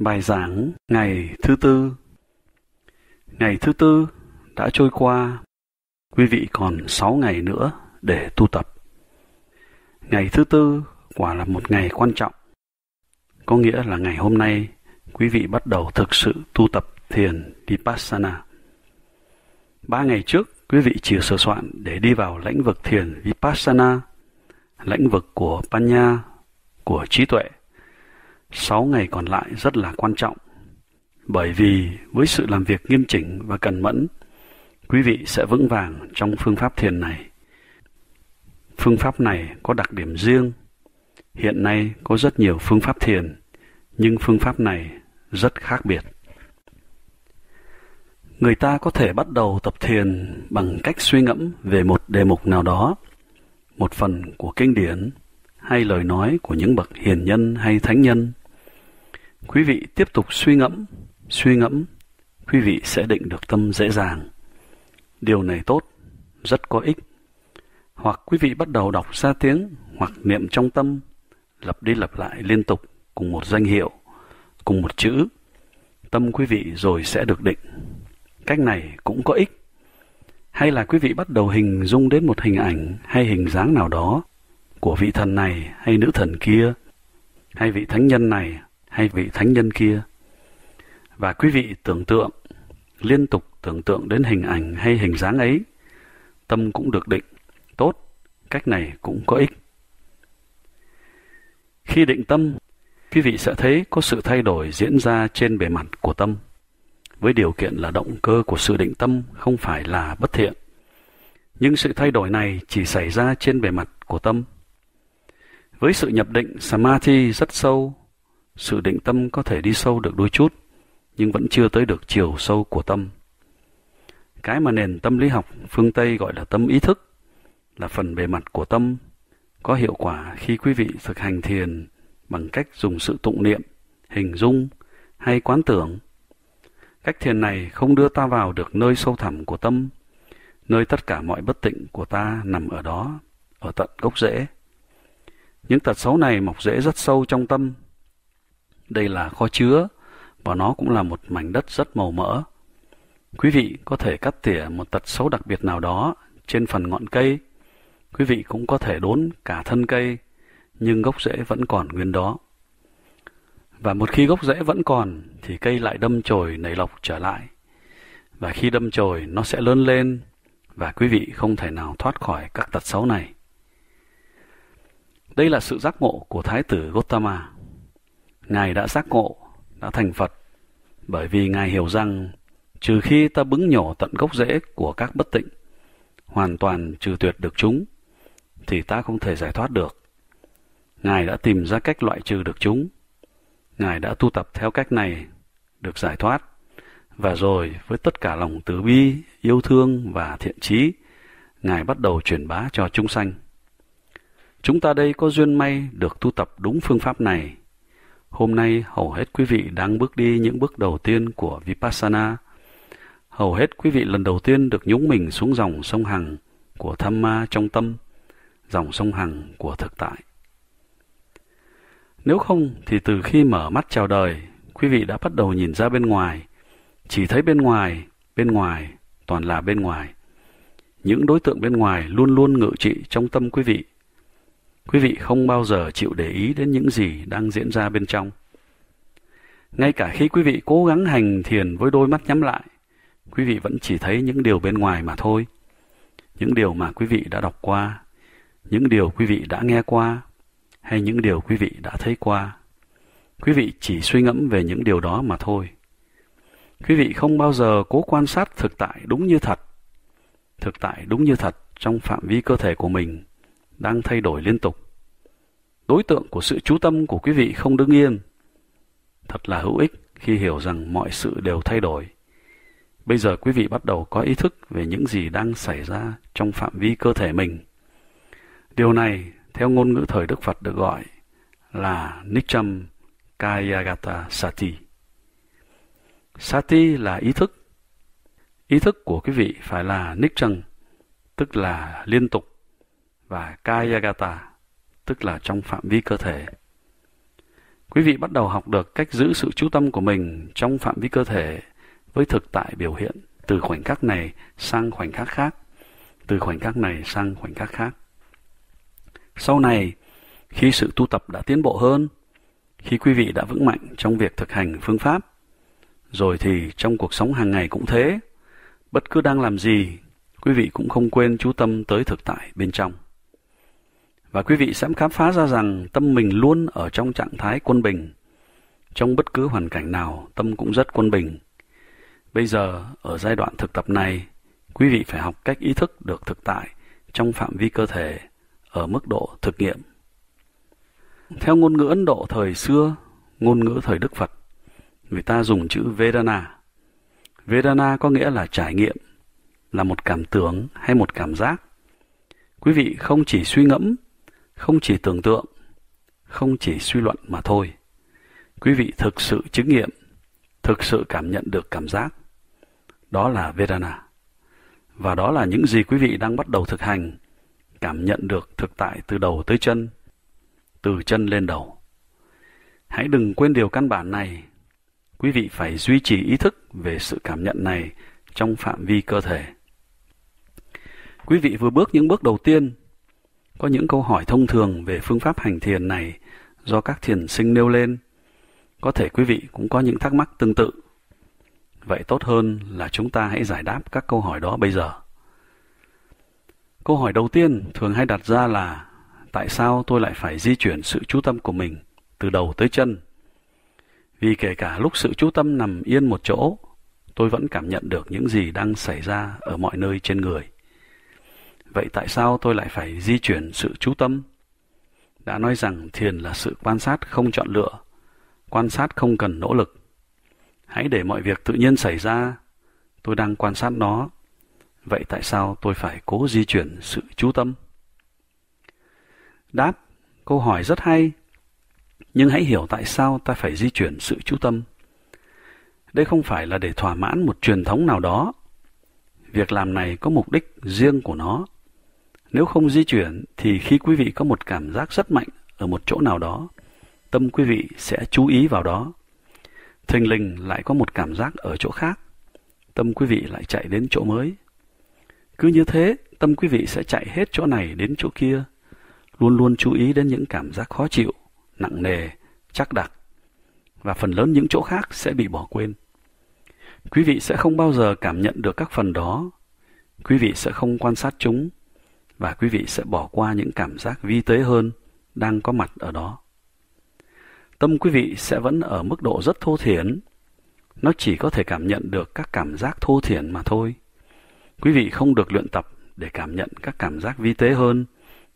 Bài giảng ngày thứ tư Ngày thứ tư đã trôi qua, quý vị còn sáu ngày nữa để tu tập. Ngày thứ tư quả là một ngày quan trọng. Có nghĩa là ngày hôm nay quý vị bắt đầu thực sự tu tập thiền Vipassana. Ba ngày trước, quý vị chỉ sửa soạn để đi vào lĩnh vực thiền Vipassana, lĩnh vực của Panya, của trí tuệ 6 ngày còn lại rất là quan trọng. Bởi vì với sự làm việc nghiêm chỉnh và cẩn mẫn, quý vị sẽ vững vàng trong phương pháp thiền này. Phương pháp này có đặc điểm riêng. Hiện nay có rất nhiều phương pháp thiền, nhưng phương pháp này rất khác biệt. Người ta có thể bắt đầu tập thiền bằng cách suy ngẫm về một đề mục nào đó, một phần của kinh điển hay lời nói của những bậc hiền nhân hay thánh nhân – Quý vị tiếp tục suy ngẫm, suy ngẫm, quý vị sẽ định được tâm dễ dàng. Điều này tốt, rất có ích. Hoặc quý vị bắt đầu đọc ra tiếng hoặc niệm trong tâm, lặp đi lặp lại liên tục cùng một danh hiệu, cùng một chữ. Tâm quý vị rồi sẽ được định. Cách này cũng có ích. Hay là quý vị bắt đầu hình dung đến một hình ảnh hay hình dáng nào đó của vị thần này hay nữ thần kia, hay vị thánh nhân này hay vị thánh nhân kia. Và quý vị tưởng tượng, liên tục tưởng tượng đến hình ảnh hay hình dáng ấy, tâm cũng được định, tốt, cách này cũng có ích. Khi định tâm, quý vị sẽ thấy có sự thay đổi diễn ra trên bề mặt của tâm, với điều kiện là động cơ của sự định tâm không phải là bất thiện. Nhưng sự thay đổi này chỉ xảy ra trên bề mặt của tâm. Với sự nhập định Samadhi rất sâu sự định tâm có thể đi sâu được đôi chút, nhưng vẫn chưa tới được chiều sâu của tâm. Cái mà nền tâm lý học phương Tây gọi là tâm ý thức, là phần bề mặt của tâm, có hiệu quả khi quý vị thực hành thiền bằng cách dùng sự tụng niệm, hình dung hay quán tưởng. Cách thiền này không đưa ta vào được nơi sâu thẳm của tâm, nơi tất cả mọi bất tịnh của ta nằm ở đó, ở tận gốc rễ. Những tật xấu này mọc rễ rất sâu trong tâm đây là kho chứa và nó cũng là một mảnh đất rất màu mỡ. Quý vị có thể cắt tỉa một tật xấu đặc biệt nào đó trên phần ngọn cây. Quý vị cũng có thể đốn cả thân cây, nhưng gốc rễ vẫn còn nguyên đó. Và một khi gốc rễ vẫn còn thì cây lại đâm chồi nảy lọc trở lại. Và khi đâm chồi nó sẽ lớn lên và quý vị không thể nào thoát khỏi các tật xấu này. Đây là sự giác ngộ của Thái tử Gautama. Ngài đã giác ngộ, đã thành Phật, bởi vì Ngài hiểu rằng trừ khi ta bứng nhổ tận gốc rễ của các bất tịnh, hoàn toàn trừ tuyệt được chúng, thì ta không thể giải thoát được. Ngài đã tìm ra cách loại trừ được chúng. Ngài đã tu tập theo cách này, được giải thoát. Và rồi, với tất cả lòng từ bi, yêu thương và thiện trí, Ngài bắt đầu truyền bá cho chúng sanh. Chúng ta đây có duyên may được tu tập đúng phương pháp này, Hôm nay hầu hết quý vị đang bước đi những bước đầu tiên của Vipassana. Hầu hết quý vị lần đầu tiên được nhúng mình xuống dòng sông Hằng của tham ma trong tâm, dòng sông Hằng của thực tại. Nếu không thì từ khi mở mắt chào đời, quý vị đã bắt đầu nhìn ra bên ngoài, chỉ thấy bên ngoài, bên ngoài, toàn là bên ngoài. Những đối tượng bên ngoài luôn luôn ngự trị trong tâm quý vị – Quý vị không bao giờ chịu để ý đến những gì đang diễn ra bên trong. Ngay cả khi quý vị cố gắng hành thiền với đôi mắt nhắm lại, quý vị vẫn chỉ thấy những điều bên ngoài mà thôi. Những điều mà quý vị đã đọc qua, những điều quý vị đã nghe qua, hay những điều quý vị đã thấy qua. Quý vị chỉ suy ngẫm về những điều đó mà thôi. Quý vị không bao giờ cố quan sát thực tại đúng như thật. Thực tại đúng như thật trong phạm vi cơ thể của mình đang thay đổi liên tục đối tượng của sự chú tâm của quý vị không đứng yên. Thật là hữu ích khi hiểu rằng mọi sự đều thay đổi. Bây giờ quý vị bắt đầu có ý thức về những gì đang xảy ra trong phạm vi cơ thể mình. Điều này, theo ngôn ngữ thời Đức Phật được gọi là Nicham Kayagata Sati. Sati là ý thức. Ý thức của quý vị phải là Nicham, tức là liên tục, và Kayagata tức là trong phạm vi cơ thể. Quý vị bắt đầu học được cách giữ sự chú tâm của mình trong phạm vi cơ thể với thực tại biểu hiện từ khoảnh khắc này sang khoảnh khắc khác, từ khoảnh khắc này sang khoảnh khắc khác. Sau này, khi sự tu tập đã tiến bộ hơn, khi quý vị đã vững mạnh trong việc thực hành phương pháp, rồi thì trong cuộc sống hàng ngày cũng thế, bất cứ đang làm gì, quý vị cũng không quên chú tâm tới thực tại bên trong. Và quý vị sẽ khám phá ra rằng tâm mình luôn ở trong trạng thái quân bình. Trong bất cứ hoàn cảnh nào, tâm cũng rất quân bình. Bây giờ, ở giai đoạn thực tập này, quý vị phải học cách ý thức được thực tại trong phạm vi cơ thể ở mức độ thực nghiệm. Theo ngôn ngữ Ấn Độ thời xưa, ngôn ngữ thời Đức Phật, người ta dùng chữ Vedana. Vedana có nghĩa là trải nghiệm, là một cảm tưởng hay một cảm giác. Quý vị không chỉ suy ngẫm không chỉ tưởng tượng, không chỉ suy luận mà thôi. Quý vị thực sự chứng nghiệm, thực sự cảm nhận được cảm giác. Đó là Vedana. Và đó là những gì quý vị đang bắt đầu thực hành, cảm nhận được thực tại từ đầu tới chân, từ chân lên đầu. Hãy đừng quên điều căn bản này. Quý vị phải duy trì ý thức về sự cảm nhận này trong phạm vi cơ thể. Quý vị vừa bước những bước đầu tiên có những câu hỏi thông thường về phương pháp hành thiền này do các thiền sinh nêu lên. Có thể quý vị cũng có những thắc mắc tương tự. Vậy tốt hơn là chúng ta hãy giải đáp các câu hỏi đó bây giờ. Câu hỏi đầu tiên thường hay đặt ra là tại sao tôi lại phải di chuyển sự chú tâm của mình từ đầu tới chân? Vì kể cả lúc sự chú tâm nằm yên một chỗ, tôi vẫn cảm nhận được những gì đang xảy ra ở mọi nơi trên người. Vậy tại sao tôi lại phải di chuyển sự chú tâm? Đã nói rằng thiền là sự quan sát không chọn lựa, quan sát không cần nỗ lực. Hãy để mọi việc tự nhiên xảy ra, tôi đang quan sát nó. Vậy tại sao tôi phải cố di chuyển sự chú tâm? Đáp, câu hỏi rất hay, nhưng hãy hiểu tại sao ta phải di chuyển sự chú tâm. Đây không phải là để thỏa mãn một truyền thống nào đó. Việc làm này có mục đích riêng của nó nếu không di chuyển thì khi quý vị có một cảm giác rất mạnh ở một chỗ nào đó, tâm quý vị sẽ chú ý vào đó. Thình lình lại có một cảm giác ở chỗ khác, tâm quý vị lại chạy đến chỗ mới. Cứ như thế, tâm quý vị sẽ chạy hết chỗ này đến chỗ kia, luôn luôn chú ý đến những cảm giác khó chịu, nặng nề, chắc đặc, và phần lớn những chỗ khác sẽ bị bỏ quên. Quý vị sẽ không bao giờ cảm nhận được các phần đó, quý vị sẽ không quan sát chúng, và quý vị sẽ bỏ qua những cảm giác vi tế hơn đang có mặt ở đó. Tâm quý vị sẽ vẫn ở mức độ rất thô thiển. Nó chỉ có thể cảm nhận được các cảm giác thô thiển mà thôi. Quý vị không được luyện tập để cảm nhận các cảm giác vi tế hơn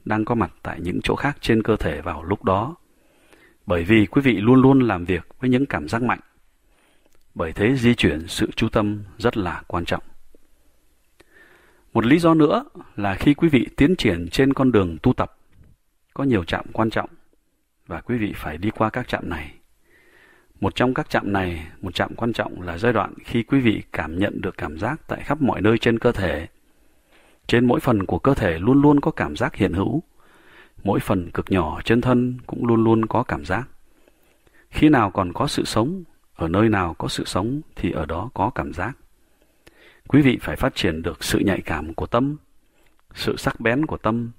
đang có mặt tại những chỗ khác trên cơ thể vào lúc đó. Bởi vì quý vị luôn luôn làm việc với những cảm giác mạnh. Bởi thế di chuyển sự chú tâm rất là quan trọng. Một lý do nữa là khi quý vị tiến triển trên con đường tu tập, có nhiều trạm quan trọng và quý vị phải đi qua các trạm này. Một trong các trạm này, một trạm quan trọng là giai đoạn khi quý vị cảm nhận được cảm giác tại khắp mọi nơi trên cơ thể. Trên mỗi phần của cơ thể luôn luôn có cảm giác hiện hữu. Mỗi phần cực nhỏ trên thân cũng luôn luôn có cảm giác. Khi nào còn có sự sống, ở nơi nào có sự sống thì ở đó có cảm giác. Quý vị phải phát triển được sự nhạy cảm của tâm, sự sắc bén của tâm.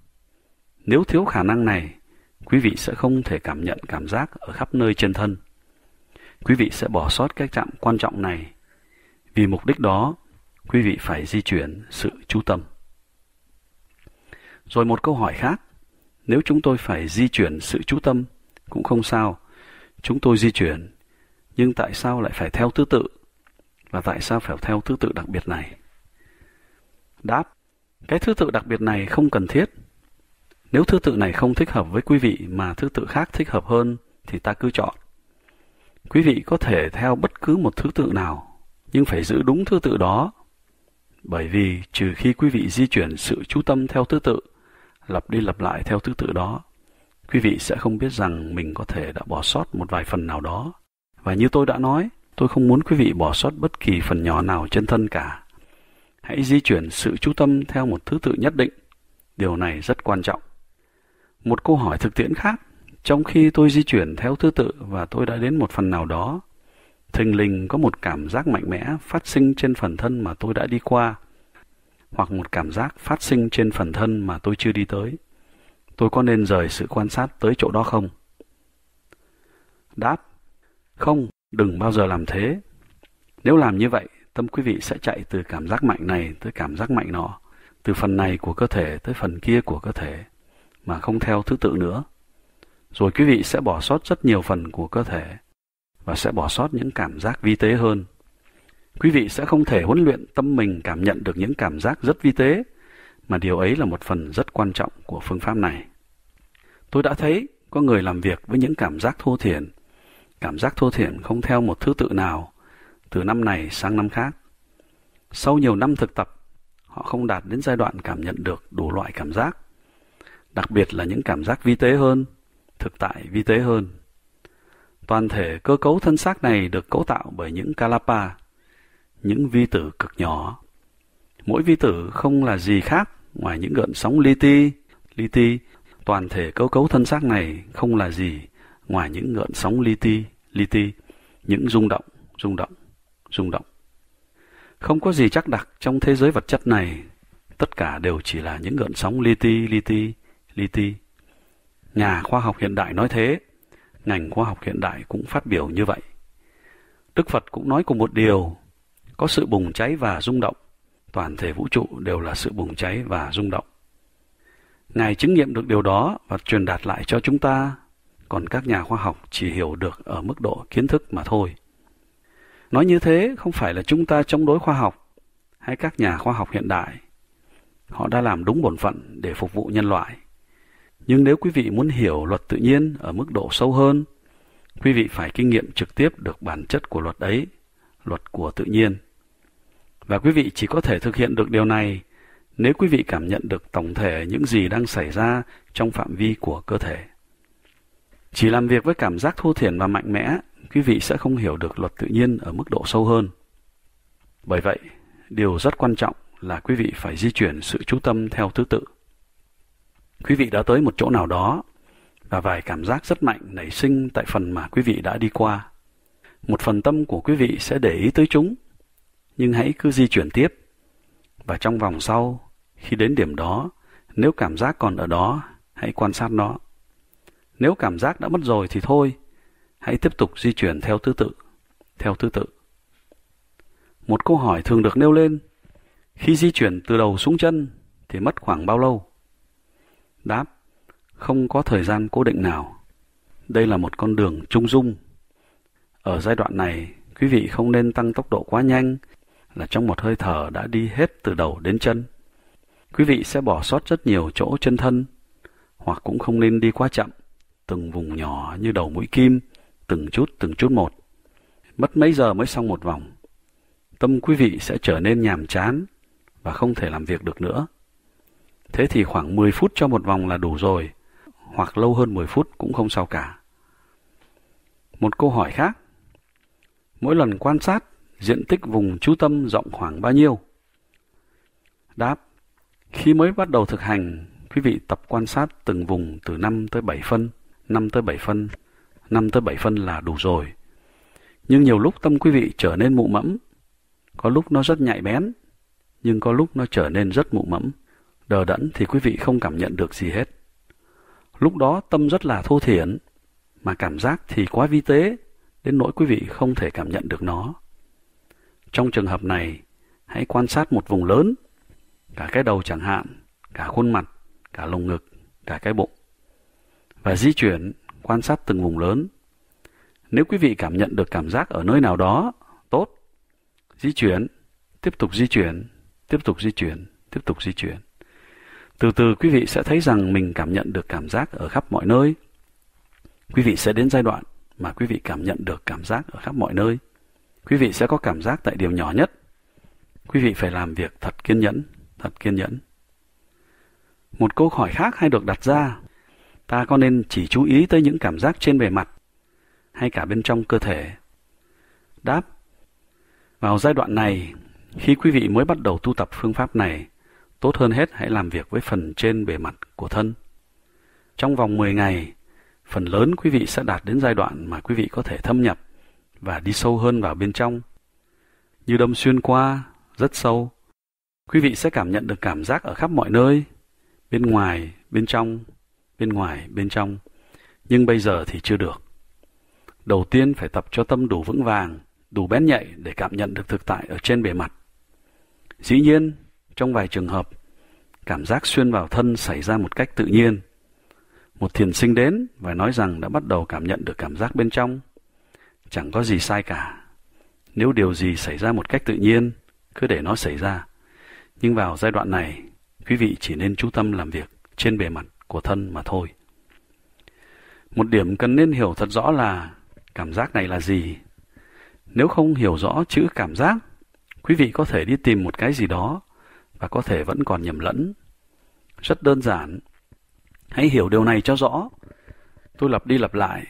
Nếu thiếu khả năng này, quý vị sẽ không thể cảm nhận cảm giác ở khắp nơi trên thân. Quý vị sẽ bỏ sót các trạm quan trọng này. Vì mục đích đó, quý vị phải di chuyển sự chú tâm. Rồi một câu hỏi khác, nếu chúng tôi phải di chuyển sự chú tâm, cũng không sao, chúng tôi di chuyển, nhưng tại sao lại phải theo thứ tự và tại sao phải theo thứ tự đặc biệt này? Đáp, cái thứ tự đặc biệt này không cần thiết. Nếu thứ tự này không thích hợp với quý vị mà thứ tự khác thích hợp hơn thì ta cứ chọn. Quý vị có thể theo bất cứ một thứ tự nào, nhưng phải giữ đúng thứ tự đó. Bởi vì trừ khi quý vị di chuyển sự chú tâm theo thứ tự, lặp đi lặp lại theo thứ tự đó, quý vị sẽ không biết rằng mình có thể đã bỏ sót một vài phần nào đó. Và như tôi đã nói, Tôi không muốn quý vị bỏ sót bất kỳ phần nhỏ nào trên thân cả. Hãy di chuyển sự chú tâm theo một thứ tự nhất định. Điều này rất quan trọng. Một câu hỏi thực tiễn khác, trong khi tôi di chuyển theo thứ tự và tôi đã đến một phần nào đó, thình lình có một cảm giác mạnh mẽ phát sinh trên phần thân mà tôi đã đi qua, hoặc một cảm giác phát sinh trên phần thân mà tôi chưa đi tới. Tôi có nên rời sự quan sát tới chỗ đó không? Đáp, không. Đừng bao giờ làm thế. Nếu làm như vậy, tâm quý vị sẽ chạy từ cảm giác mạnh này tới cảm giác mạnh nọ, từ phần này của cơ thể tới phần kia của cơ thể, mà không theo thứ tự nữa. Rồi quý vị sẽ bỏ sót rất nhiều phần của cơ thể và sẽ bỏ sót những cảm giác vi tế hơn. Quý vị sẽ không thể huấn luyện tâm mình cảm nhận được những cảm giác rất vi tế, mà điều ấy là một phần rất quan trọng của phương pháp này. Tôi đã thấy có người làm việc với những cảm giác thô thiển, cảm giác thô thiển không theo một thứ tự nào, từ năm này sang năm khác. Sau nhiều năm thực tập, họ không đạt đến giai đoạn cảm nhận được đủ loại cảm giác, đặc biệt là những cảm giác vi tế hơn, thực tại vi tế hơn. Toàn thể cơ cấu thân xác này được cấu tạo bởi những kalapa, những vi tử cực nhỏ. Mỗi vi tử không là gì khác ngoài những gợn sóng li ti, li ti, toàn thể cơ cấu thân xác này không là gì ngoài những gợn sóng li ti, li ti, những rung động, rung động, rung động. Không có gì chắc đặc trong thế giới vật chất này, tất cả đều chỉ là những gợn sóng li ti, li ti, li ti. Nhà khoa học hiện đại nói thế, ngành khoa học hiện đại cũng phát biểu như vậy. Đức Phật cũng nói cùng một điều, có sự bùng cháy và rung động, toàn thể vũ trụ đều là sự bùng cháy và rung động. Ngài chứng nghiệm được điều đó và truyền đạt lại cho chúng ta còn các nhà khoa học chỉ hiểu được ở mức độ kiến thức mà thôi. Nói như thế không phải là chúng ta chống đối khoa học hay các nhà khoa học hiện đại. Họ đã làm đúng bổn phận để phục vụ nhân loại. Nhưng nếu quý vị muốn hiểu luật tự nhiên ở mức độ sâu hơn, quý vị phải kinh nghiệm trực tiếp được bản chất của luật ấy, luật của tự nhiên. Và quý vị chỉ có thể thực hiện được điều này nếu quý vị cảm nhận được tổng thể những gì đang xảy ra trong phạm vi của cơ thể. Chỉ làm việc với cảm giác thô thiển và mạnh mẽ, quý vị sẽ không hiểu được luật tự nhiên ở mức độ sâu hơn. Bởi vậy, điều rất quan trọng là quý vị phải di chuyển sự chú tâm theo thứ tự. Quý vị đã tới một chỗ nào đó và vài cảm giác rất mạnh nảy sinh tại phần mà quý vị đã đi qua. Một phần tâm của quý vị sẽ để ý tới chúng, nhưng hãy cứ di chuyển tiếp. Và trong vòng sau, khi đến điểm đó, nếu cảm giác còn ở đó, hãy quan sát nó. Nếu cảm giác đã mất rồi thì thôi, hãy tiếp tục di chuyển theo thứ tự. Theo thứ tự. Một câu hỏi thường được nêu lên, khi di chuyển từ đầu xuống chân thì mất khoảng bao lâu? Đáp, không có thời gian cố định nào. Đây là một con đường trung dung. Ở giai đoạn này, quý vị không nên tăng tốc độ quá nhanh là trong một hơi thở đã đi hết từ đầu đến chân. Quý vị sẽ bỏ sót rất nhiều chỗ chân thân, hoặc cũng không nên đi quá chậm từng vùng nhỏ như đầu mũi kim, từng chút từng chút một. Mất mấy giờ mới xong một vòng. Tâm quý vị sẽ trở nên nhàm chán và không thể làm việc được nữa. Thế thì khoảng 10 phút cho một vòng là đủ rồi, hoặc lâu hơn 10 phút cũng không sao cả. Một câu hỏi khác. Mỗi lần quan sát, diện tích vùng chú tâm rộng khoảng bao nhiêu? Đáp. Khi mới bắt đầu thực hành, quý vị tập quan sát từng vùng từ 5 tới 7 phân. 5 tới 7 phân, 5 tới 7 phân là đủ rồi. Nhưng nhiều lúc tâm quý vị trở nên mụ mẫm, có lúc nó rất nhạy bén, nhưng có lúc nó trở nên rất mụ mẫm, đờ đẫn thì quý vị không cảm nhận được gì hết. Lúc đó tâm rất là thô thiển, mà cảm giác thì quá vi tế, đến nỗi quý vị không thể cảm nhận được nó. Trong trường hợp này, hãy quan sát một vùng lớn, cả cái đầu chẳng hạn, cả khuôn mặt, cả lồng ngực, cả cái bụng và di chuyển, quan sát từng vùng lớn. Nếu quý vị cảm nhận được cảm giác ở nơi nào đó, tốt, di chuyển, tiếp tục di chuyển, tiếp tục di chuyển, tiếp tục di chuyển. Từ từ quý vị sẽ thấy rằng mình cảm nhận được cảm giác ở khắp mọi nơi. Quý vị sẽ đến giai đoạn mà quý vị cảm nhận được cảm giác ở khắp mọi nơi. Quý vị sẽ có cảm giác tại điều nhỏ nhất. Quý vị phải làm việc thật kiên nhẫn, thật kiên nhẫn. Một câu hỏi khác hay được đặt ra ta có nên chỉ chú ý tới những cảm giác trên bề mặt hay cả bên trong cơ thể? Đáp Vào giai đoạn này, khi quý vị mới bắt đầu tu tập phương pháp này, tốt hơn hết hãy làm việc với phần trên bề mặt của thân. Trong vòng 10 ngày, phần lớn quý vị sẽ đạt đến giai đoạn mà quý vị có thể thâm nhập và đi sâu hơn vào bên trong. Như đâm xuyên qua, rất sâu. Quý vị sẽ cảm nhận được cảm giác ở khắp mọi nơi, bên ngoài, bên trong bên ngoài, bên trong. Nhưng bây giờ thì chưa được. Đầu tiên phải tập cho tâm đủ vững vàng, đủ bén nhạy để cảm nhận được thực tại ở trên bề mặt. Dĩ nhiên, trong vài trường hợp, cảm giác xuyên vào thân xảy ra một cách tự nhiên. Một thiền sinh đến và nói rằng đã bắt đầu cảm nhận được cảm giác bên trong. Chẳng có gì sai cả. Nếu điều gì xảy ra một cách tự nhiên, cứ để nó xảy ra. Nhưng vào giai đoạn này, quý vị chỉ nên chú tâm làm việc trên bề mặt của thân mà thôi. Một điểm cần nên hiểu thật rõ là cảm giác này là gì. Nếu không hiểu rõ chữ cảm giác, quý vị có thể đi tìm một cái gì đó và có thể vẫn còn nhầm lẫn. Rất đơn giản. Hãy hiểu điều này cho rõ. Tôi lặp đi lặp lại,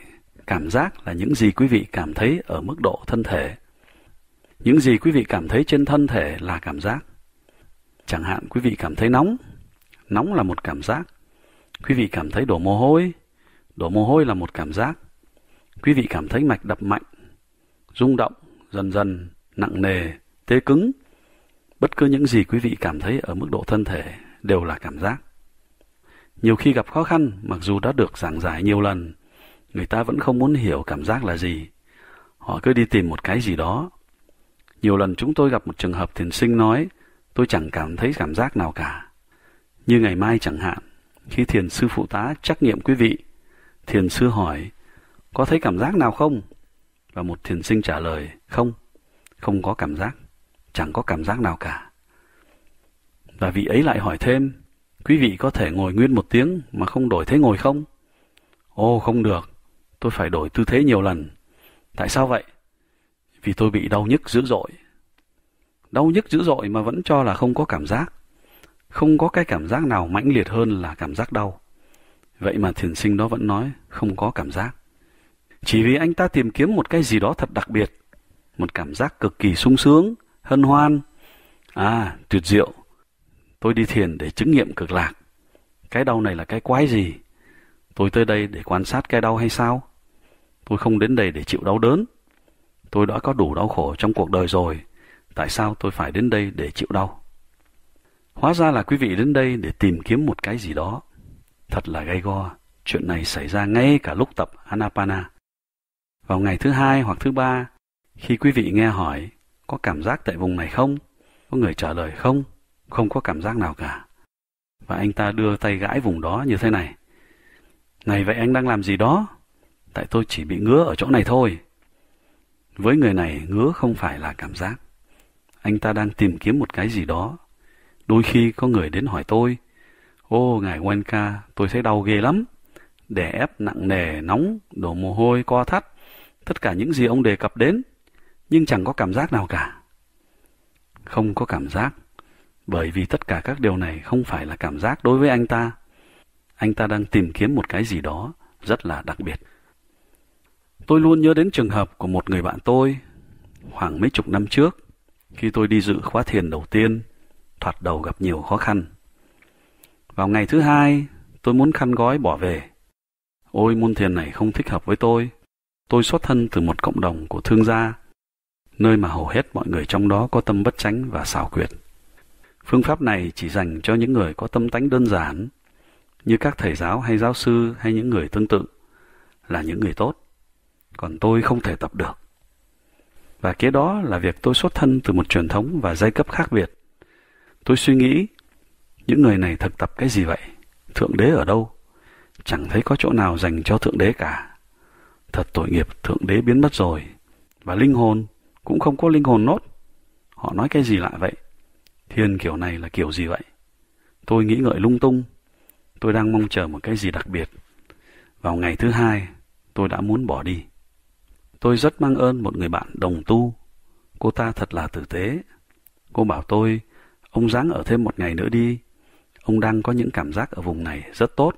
cảm giác là những gì quý vị cảm thấy ở mức độ thân thể. Những gì quý vị cảm thấy trên thân thể là cảm giác. Chẳng hạn quý vị cảm thấy nóng, nóng là một cảm giác. Quý vị cảm thấy đổ mồ hôi. Đổ mồ hôi là một cảm giác. Quý vị cảm thấy mạch đập mạnh, rung động, dần dần, nặng nề, tê cứng. Bất cứ những gì quý vị cảm thấy ở mức độ thân thể đều là cảm giác. Nhiều khi gặp khó khăn, mặc dù đã được giảng giải nhiều lần, người ta vẫn không muốn hiểu cảm giác là gì. Họ cứ đi tìm một cái gì đó. Nhiều lần chúng tôi gặp một trường hợp thiền sinh nói, tôi chẳng cảm thấy cảm giác nào cả. Như ngày mai chẳng hạn, khi thiền sư phụ tá trắc nghiệm quý vị, thiền sư hỏi, có thấy cảm giác nào không? Và một thiền sinh trả lời, không, không có cảm giác, chẳng có cảm giác nào cả. Và vị ấy lại hỏi thêm, quý vị có thể ngồi nguyên một tiếng mà không đổi thế ngồi không? Ô không được, tôi phải đổi tư thế nhiều lần. Tại sao vậy? Vì tôi bị đau nhức dữ dội. Đau nhức dữ dội mà vẫn cho là không có cảm giác. Không có cái cảm giác nào mãnh liệt hơn là cảm giác đau. Vậy mà thiền sinh đó vẫn nói không có cảm giác. Chỉ vì anh ta tìm kiếm một cái gì đó thật đặc biệt, một cảm giác cực kỳ sung sướng, hân hoan. À, tuyệt diệu. Tôi đi thiền để chứng nghiệm cực lạc. Cái đau này là cái quái gì? Tôi tới đây để quan sát cái đau hay sao? Tôi không đến đây để chịu đau đớn. Tôi đã có đủ đau khổ trong cuộc đời rồi. Tại sao tôi phải đến đây để chịu đau? Hóa ra là quý vị đến đây để tìm kiếm một cái gì đó. Thật là gay go, chuyện này xảy ra ngay cả lúc tập Anapana. Vào ngày thứ hai hoặc thứ ba, khi quý vị nghe hỏi, có cảm giác tại vùng này không? Có người trả lời không, không có cảm giác nào cả. Và anh ta đưa tay gãi vùng đó như thế này. Này vậy anh đang làm gì đó? Tại tôi chỉ bị ngứa ở chỗ này thôi. Với người này, ngứa không phải là cảm giác. Anh ta đang tìm kiếm một cái gì đó Đôi khi có người đến hỏi tôi, Ô ngài Wenka, tôi thấy đau ghê lắm. Đè ép nặng nề, nóng, đổ mồ hôi, co thắt. Tất cả những gì ông đề cập đến, nhưng chẳng có cảm giác nào cả. Không có cảm giác, bởi vì tất cả các điều này không phải là cảm giác đối với anh ta. Anh ta đang tìm kiếm một cái gì đó rất là đặc biệt. Tôi luôn nhớ đến trường hợp của một người bạn tôi, khoảng mấy chục năm trước, khi tôi đi dự khóa thiền đầu tiên thoạt đầu gặp nhiều khó khăn. Vào ngày thứ hai, tôi muốn khăn gói bỏ về. Ôi môn thiền này không thích hợp với tôi. Tôi xuất thân từ một cộng đồng của thương gia, nơi mà hầu hết mọi người trong đó có tâm bất chánh và xảo quyệt. Phương pháp này chỉ dành cho những người có tâm tánh đơn giản, như các thầy giáo hay giáo sư hay những người tương tự, là những người tốt. Còn tôi không thể tập được. Và kế đó là việc tôi xuất thân từ một truyền thống và giai cấp khác biệt. Tôi suy nghĩ, những người này thực tập cái gì vậy? Thượng đế ở đâu? Chẳng thấy có chỗ nào dành cho thượng đế cả. Thật tội nghiệp, thượng đế biến mất rồi. Và linh hồn cũng không có linh hồn nốt. Họ nói cái gì lại vậy? Thiên kiểu này là kiểu gì vậy? Tôi nghĩ ngợi lung tung. Tôi đang mong chờ một cái gì đặc biệt. Vào ngày thứ hai, tôi đã muốn bỏ đi. Tôi rất mang ơn một người bạn đồng tu. Cô ta thật là tử tế. Cô bảo tôi Ông ráng ở thêm một ngày nữa đi. Ông đang có những cảm giác ở vùng này rất tốt.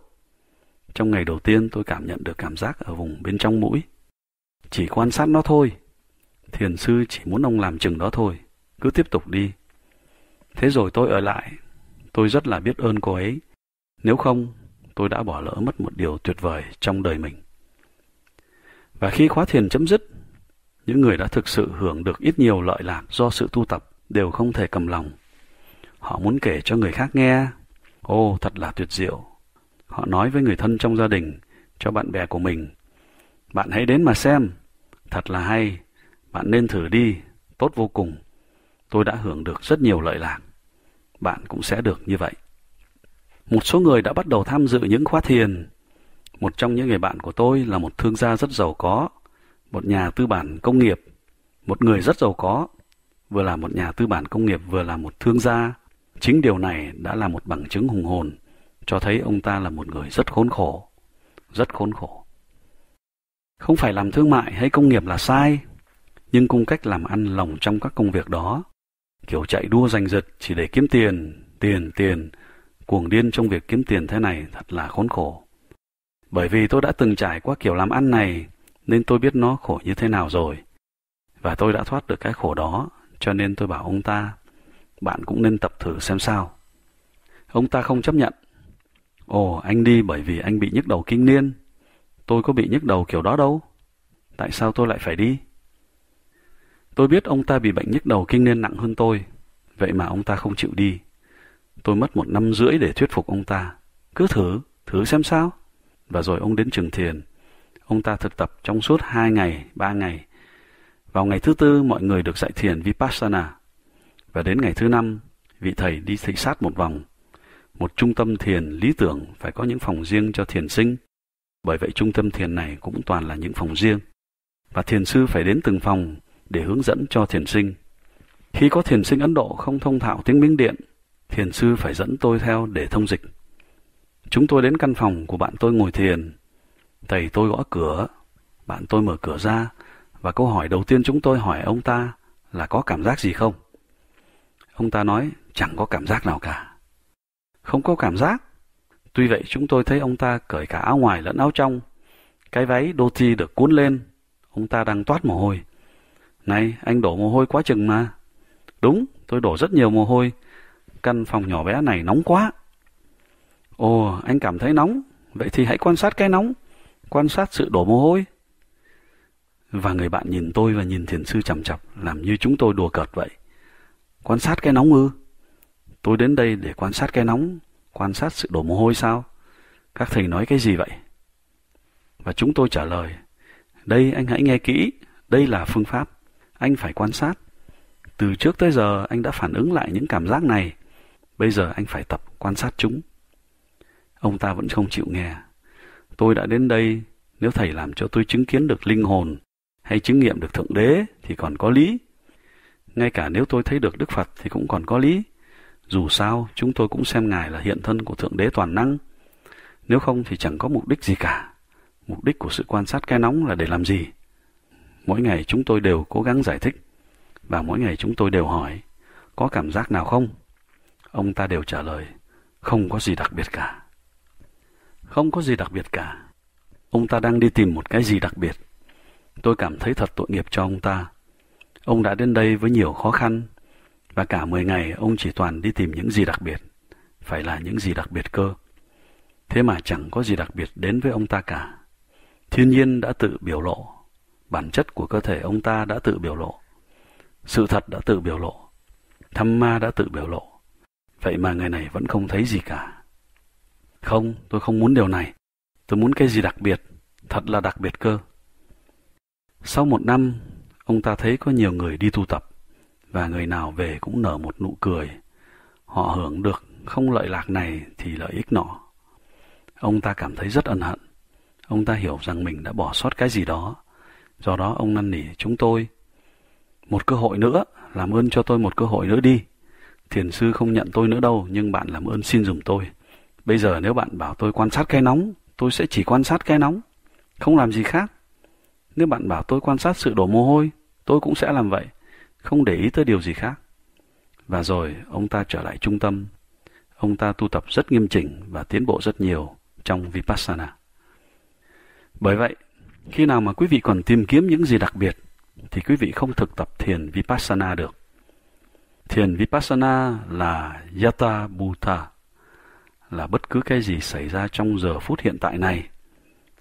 Trong ngày đầu tiên tôi cảm nhận được cảm giác ở vùng bên trong mũi. Chỉ quan sát nó thôi. Thiền sư chỉ muốn ông làm chừng đó thôi. Cứ tiếp tục đi. Thế rồi tôi ở lại. Tôi rất là biết ơn cô ấy. Nếu không, tôi đã bỏ lỡ mất một điều tuyệt vời trong đời mình. Và khi khóa thiền chấm dứt, những người đã thực sự hưởng được ít nhiều lợi lạc do sự tu tập đều không thể cầm lòng Họ muốn kể cho người khác nghe. Ô, thật là tuyệt diệu. Họ nói với người thân trong gia đình, cho bạn bè của mình. Bạn hãy đến mà xem. Thật là hay. Bạn nên thử đi. Tốt vô cùng. Tôi đã hưởng được rất nhiều lợi lạc. Bạn cũng sẽ được như vậy. Một số người đã bắt đầu tham dự những khóa thiền. Một trong những người bạn của tôi là một thương gia rất giàu có, một nhà tư bản công nghiệp, một người rất giàu có, vừa là một nhà tư bản công nghiệp vừa là một thương gia Chính điều này đã là một bằng chứng hùng hồn, cho thấy ông ta là một người rất khốn khổ. Rất khốn khổ. Không phải làm thương mại hay công nghiệp là sai, nhưng cung cách làm ăn lòng trong các công việc đó. Kiểu chạy đua giành giật chỉ để kiếm tiền, tiền, tiền, cuồng điên trong việc kiếm tiền thế này thật là khốn khổ. Bởi vì tôi đã từng trải qua kiểu làm ăn này, nên tôi biết nó khổ như thế nào rồi. Và tôi đã thoát được cái khổ đó, cho nên tôi bảo ông ta bạn cũng nên tập thử xem sao. Ông ta không chấp nhận. Ồ, anh đi bởi vì anh bị nhức đầu kinh niên. Tôi có bị nhức đầu kiểu đó đâu. Tại sao tôi lại phải đi? Tôi biết ông ta bị bệnh nhức đầu kinh niên nặng hơn tôi. Vậy mà ông ta không chịu đi. Tôi mất một năm rưỡi để thuyết phục ông ta. Cứ thử, thử xem sao. Và rồi ông đến trường thiền. Ông ta thực tập trong suốt hai ngày, ba ngày. Vào ngày thứ tư, mọi người được dạy thiền Vipassana. Và đến ngày thứ năm, vị thầy đi thị sát một vòng. Một trung tâm thiền lý tưởng phải có những phòng riêng cho thiền sinh. Bởi vậy trung tâm thiền này cũng toàn là những phòng riêng. Và thiền sư phải đến từng phòng để hướng dẫn cho thiền sinh. Khi có thiền sinh Ấn Độ không thông thạo tiếng miếng Điện, thiền sư phải dẫn tôi theo để thông dịch. Chúng tôi đến căn phòng của bạn tôi ngồi thiền. Thầy tôi gõ cửa, bạn tôi mở cửa ra và câu hỏi đầu tiên chúng tôi hỏi ông ta là có cảm giác gì không? Ông ta nói chẳng có cảm giác nào cả. Không có cảm giác. Tuy vậy chúng tôi thấy ông ta cởi cả áo ngoài lẫn áo trong. Cái váy đô thi được cuốn lên. Ông ta đang toát mồ hôi. Này, anh đổ mồ hôi quá chừng mà. Đúng, tôi đổ rất nhiều mồ hôi. Căn phòng nhỏ bé này nóng quá. Ồ, anh cảm thấy nóng. Vậy thì hãy quan sát cái nóng. Quan sát sự đổ mồ hôi. Và người bạn nhìn tôi và nhìn thiền sư chằm chọc, làm như chúng tôi đùa cợt vậy. Quan sát cái nóng ư? Tôi đến đây để quan sát cái nóng, quan sát sự đổ mồ hôi sao? Các thầy nói cái gì vậy? Và chúng tôi trả lời, đây anh hãy nghe kỹ, đây là phương pháp, anh phải quan sát. Từ trước tới giờ anh đã phản ứng lại những cảm giác này, bây giờ anh phải tập quan sát chúng. Ông ta vẫn không chịu nghe. Tôi đã đến đây, nếu thầy làm cho tôi chứng kiến được linh hồn hay chứng nghiệm được thượng đế thì còn có lý. Ngay cả nếu tôi thấy được Đức Phật thì cũng còn có lý. Dù sao, chúng tôi cũng xem Ngài là hiện thân của Thượng Đế Toàn Năng. Nếu không thì chẳng có mục đích gì cả. Mục đích của sự quan sát cái nóng là để làm gì? Mỗi ngày chúng tôi đều cố gắng giải thích. Và mỗi ngày chúng tôi đều hỏi, có cảm giác nào không? Ông ta đều trả lời, không có gì đặc biệt cả. Không có gì đặc biệt cả. Ông ta đang đi tìm một cái gì đặc biệt. Tôi cảm thấy thật tội nghiệp cho ông ta. Ông đã đến đây với nhiều khó khăn, và cả 10 ngày ông chỉ toàn đi tìm những gì đặc biệt. Phải là những gì đặc biệt cơ. Thế mà chẳng có gì đặc biệt đến với ông ta cả. Thiên nhiên đã tự biểu lộ, bản chất của cơ thể ông ta đã tự biểu lộ. Sự thật đã tự biểu lộ, thăm ma đã tự biểu lộ. Vậy mà người này vẫn không thấy gì cả. Không, tôi không muốn điều này. Tôi muốn cái gì đặc biệt, thật là đặc biệt cơ. Sau một năm, Ông ta thấy có nhiều người đi tu tập, và người nào về cũng nở một nụ cười. Họ hưởng được không lợi lạc này thì lợi ích nọ. Ông ta cảm thấy rất ân hận. Ông ta hiểu rằng mình đã bỏ sót cái gì đó. Do đó ông năn nỉ chúng tôi. Một cơ hội nữa, làm ơn cho tôi một cơ hội nữa đi. Thiền sư không nhận tôi nữa đâu, nhưng bạn làm ơn xin dùng tôi. Bây giờ nếu bạn bảo tôi quan sát cái nóng, tôi sẽ chỉ quan sát cái nóng, không làm gì khác. Nếu bạn bảo tôi quan sát sự đổ mồ hôi, tôi cũng sẽ làm vậy, không để ý tới điều gì khác. Và rồi ông ta trở lại trung tâm. Ông ta tu tập rất nghiêm chỉnh và tiến bộ rất nhiều trong Vipassana. Bởi vậy, khi nào mà quý vị còn tìm kiếm những gì đặc biệt, thì quý vị không thực tập thiền Vipassana được. Thiền Vipassana là Yata Buddha, là bất cứ cái gì xảy ra trong giờ phút hiện tại này,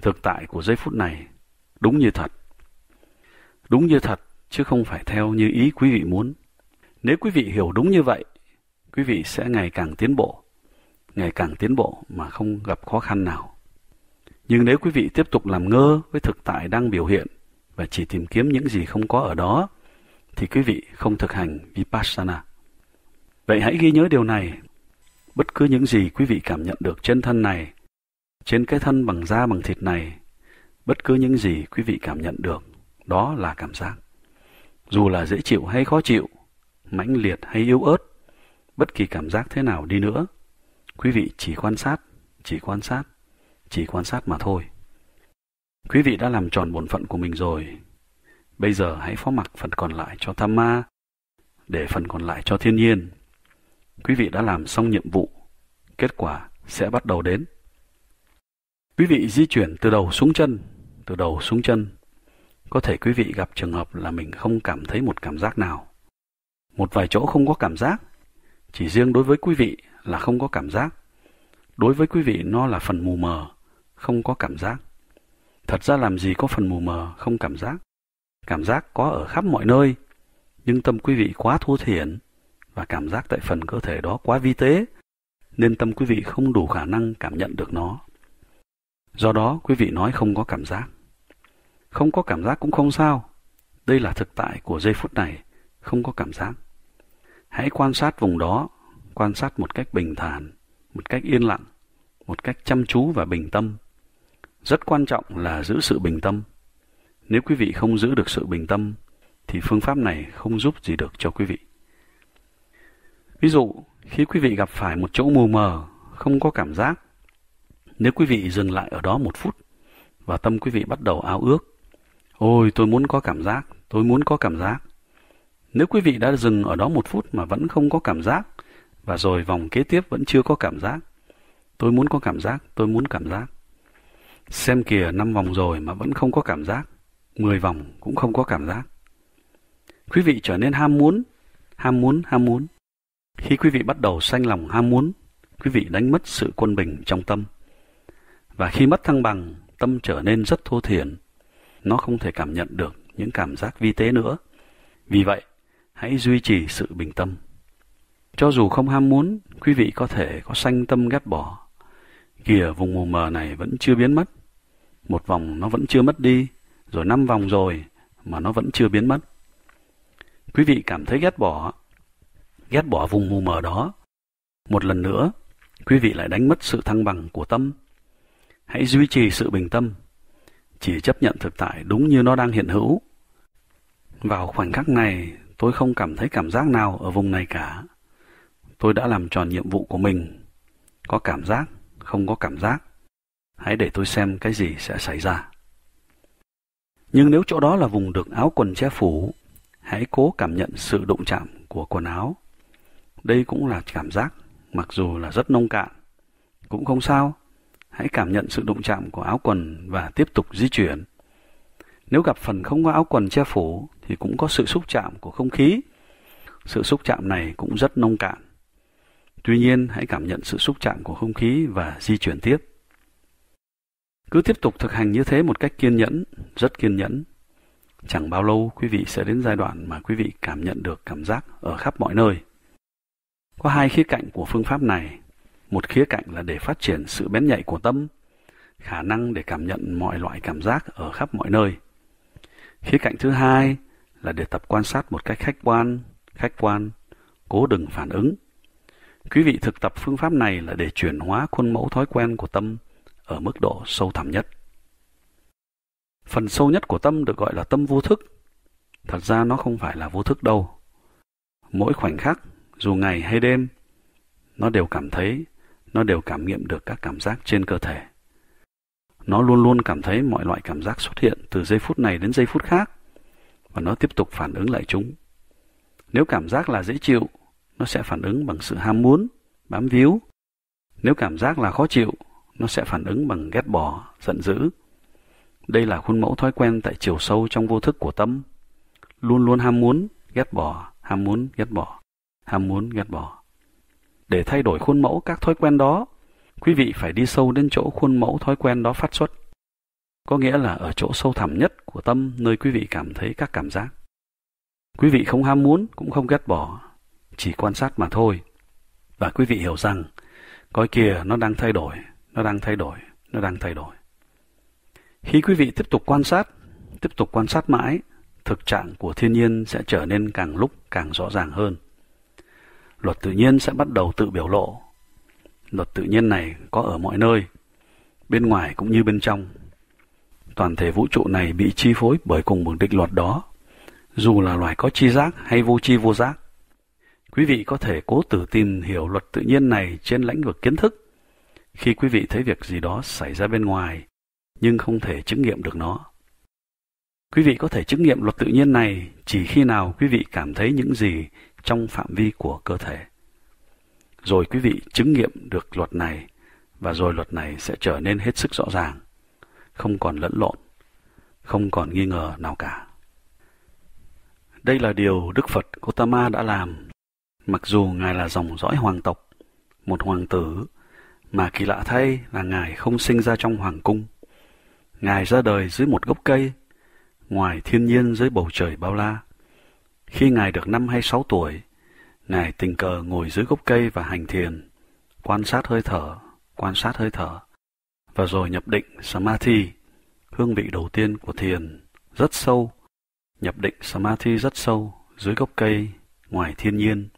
thực tại của giây phút này đúng như thật. Đúng như thật, chứ không phải theo như ý quý vị muốn. Nếu quý vị hiểu đúng như vậy, quý vị sẽ ngày càng tiến bộ, ngày càng tiến bộ mà không gặp khó khăn nào. Nhưng nếu quý vị tiếp tục làm ngơ với thực tại đang biểu hiện và chỉ tìm kiếm những gì không có ở đó, thì quý vị không thực hành Vipassana. Vậy hãy ghi nhớ điều này. Bất cứ những gì quý vị cảm nhận được trên thân này, trên cái thân bằng da bằng thịt này, Bất cứ những gì quý vị cảm nhận được, đó là cảm giác. Dù là dễ chịu hay khó chịu, mãnh liệt hay yếu ớt, bất kỳ cảm giác thế nào đi nữa, quý vị chỉ quan sát, chỉ quan sát, chỉ quan sát mà thôi. Quý vị đã làm tròn bổn phận của mình rồi. Bây giờ hãy phó mặc phần còn lại cho tham ma, để phần còn lại cho thiên nhiên. Quý vị đã làm xong nhiệm vụ, kết quả sẽ bắt đầu đến. Quý vị di chuyển từ đầu xuống chân từ đầu xuống chân. Có thể quý vị gặp trường hợp là mình không cảm thấy một cảm giác nào. Một vài chỗ không có cảm giác, chỉ riêng đối với quý vị là không có cảm giác. Đối với quý vị nó là phần mù mờ, không có cảm giác. Thật ra làm gì có phần mù mờ, không cảm giác. Cảm giác có ở khắp mọi nơi, nhưng tâm quý vị quá thô thiển và cảm giác tại phần cơ thể đó quá vi tế, nên tâm quý vị không đủ khả năng cảm nhận được nó. Do đó, quý vị nói không có cảm giác. Không có cảm giác cũng không sao. Đây là thực tại của giây phút này, không có cảm giác. Hãy quan sát vùng đó, quan sát một cách bình thản, một cách yên lặng, một cách chăm chú và bình tâm. Rất quan trọng là giữ sự bình tâm. Nếu quý vị không giữ được sự bình tâm, thì phương pháp này không giúp gì được cho quý vị. Ví dụ, khi quý vị gặp phải một chỗ mù mờ, không có cảm giác, nếu quý vị dừng lại ở đó một phút và tâm quý vị bắt đầu ao ước, Ôi, tôi muốn có cảm giác, tôi muốn có cảm giác. Nếu quý vị đã dừng ở đó một phút mà vẫn không có cảm giác, và rồi vòng kế tiếp vẫn chưa có cảm giác, tôi muốn có cảm giác, tôi muốn cảm giác. Xem kìa, năm vòng rồi mà vẫn không có cảm giác, 10 vòng cũng không có cảm giác. Quý vị trở nên ham muốn, ham muốn, ham muốn. Khi quý vị bắt đầu sanh lòng ham muốn, quý vị đánh mất sự quân bình trong tâm. Và khi mất thăng bằng, tâm trở nên rất thô thiển, nó không thể cảm nhận được những cảm giác vi tế nữa. Vì vậy, hãy duy trì sự bình tâm. Cho dù không ham muốn, quý vị có thể có sanh tâm ghét bỏ. Kìa vùng mù mờ này vẫn chưa biến mất. Một vòng nó vẫn chưa mất đi, rồi năm vòng rồi mà nó vẫn chưa biến mất. Quý vị cảm thấy ghét bỏ, ghét bỏ vùng mù mờ đó. Một lần nữa, quý vị lại đánh mất sự thăng bằng của tâm. Hãy duy trì sự bình tâm chỉ chấp nhận thực tại đúng như nó đang hiện hữu. Vào khoảnh khắc này, tôi không cảm thấy cảm giác nào ở vùng này cả. Tôi đã làm tròn nhiệm vụ của mình. Có cảm giác, không có cảm giác. Hãy để tôi xem cái gì sẽ xảy ra. Nhưng nếu chỗ đó là vùng được áo quần che phủ, hãy cố cảm nhận sự đụng chạm của quần áo. Đây cũng là cảm giác, mặc dù là rất nông cạn. Cũng không sao, hãy cảm nhận sự đụng chạm của áo quần và tiếp tục di chuyển. Nếu gặp phần không có áo quần che phủ thì cũng có sự xúc chạm của không khí. Sự xúc chạm này cũng rất nông cạn. Tuy nhiên, hãy cảm nhận sự xúc chạm của không khí và di chuyển tiếp. Cứ tiếp tục thực hành như thế một cách kiên nhẫn, rất kiên nhẫn. Chẳng bao lâu quý vị sẽ đến giai đoạn mà quý vị cảm nhận được cảm giác ở khắp mọi nơi. Có hai khía cạnh của phương pháp này một khía cạnh là để phát triển sự bén nhạy của tâm khả năng để cảm nhận mọi loại cảm giác ở khắp mọi nơi khía cạnh thứ hai là để tập quan sát một cách khách quan khách quan cố đừng phản ứng quý vị thực tập phương pháp này là để chuyển hóa khuôn mẫu thói quen của tâm ở mức độ sâu thẳm nhất phần sâu nhất của tâm được gọi là tâm vô thức thật ra nó không phải là vô thức đâu mỗi khoảnh khắc dù ngày hay đêm nó đều cảm thấy nó đều cảm nghiệm được các cảm giác trên cơ thể. Nó luôn luôn cảm thấy mọi loại cảm giác xuất hiện từ giây phút này đến giây phút khác và nó tiếp tục phản ứng lại chúng. Nếu cảm giác là dễ chịu, nó sẽ phản ứng bằng sự ham muốn, bám víu. Nếu cảm giác là khó chịu, nó sẽ phản ứng bằng ghét bỏ, giận dữ. Đây là khuôn mẫu thói quen tại chiều sâu trong vô thức của tâm. Luôn luôn ham muốn, ghét bỏ, ham muốn, ghét bỏ, ham muốn, ghét bỏ để thay đổi khuôn mẫu các thói quen đó quý vị phải đi sâu đến chỗ khuôn mẫu thói quen đó phát xuất có nghĩa là ở chỗ sâu thẳm nhất của tâm nơi quý vị cảm thấy các cảm giác quý vị không ham muốn cũng không ghét bỏ chỉ quan sát mà thôi và quý vị hiểu rằng coi kìa nó đang thay đổi nó đang thay đổi nó đang thay đổi khi quý vị tiếp tục quan sát tiếp tục quan sát mãi thực trạng của thiên nhiên sẽ trở nên càng lúc càng rõ ràng hơn luật tự nhiên sẽ bắt đầu tự biểu lộ. Luật tự nhiên này có ở mọi nơi, bên ngoài cũng như bên trong. Toàn thể vũ trụ này bị chi phối bởi cùng một định luật đó, dù là loài có chi giác hay vô chi vô giác. Quý vị có thể cố tử tìm hiểu luật tự nhiên này trên lãnh vực kiến thức. Khi quý vị thấy việc gì đó xảy ra bên ngoài, nhưng không thể chứng nghiệm được nó. Quý vị có thể chứng nghiệm luật tự nhiên này chỉ khi nào quý vị cảm thấy những gì trong phạm vi của cơ thể. Rồi quý vị chứng nghiệm được luật này và rồi luật này sẽ trở nên hết sức rõ ràng, không còn lẫn lộn, không còn nghi ngờ nào cả. Đây là điều Đức Phật Gotama đã làm, mặc dù Ngài là dòng dõi hoàng tộc, một hoàng tử, mà kỳ lạ thay là Ngài không sinh ra trong hoàng cung. Ngài ra đời dưới một gốc cây, ngoài thiên nhiên dưới bầu trời bao la. Khi Ngài được năm hay sáu tuổi, Ngài tình cờ ngồi dưới gốc cây và hành thiền, quan sát hơi thở, quan sát hơi thở, và rồi nhập định Samadhi, hương vị đầu tiên của thiền, rất sâu, nhập định Samadhi rất sâu, dưới gốc cây, ngoài thiên nhiên.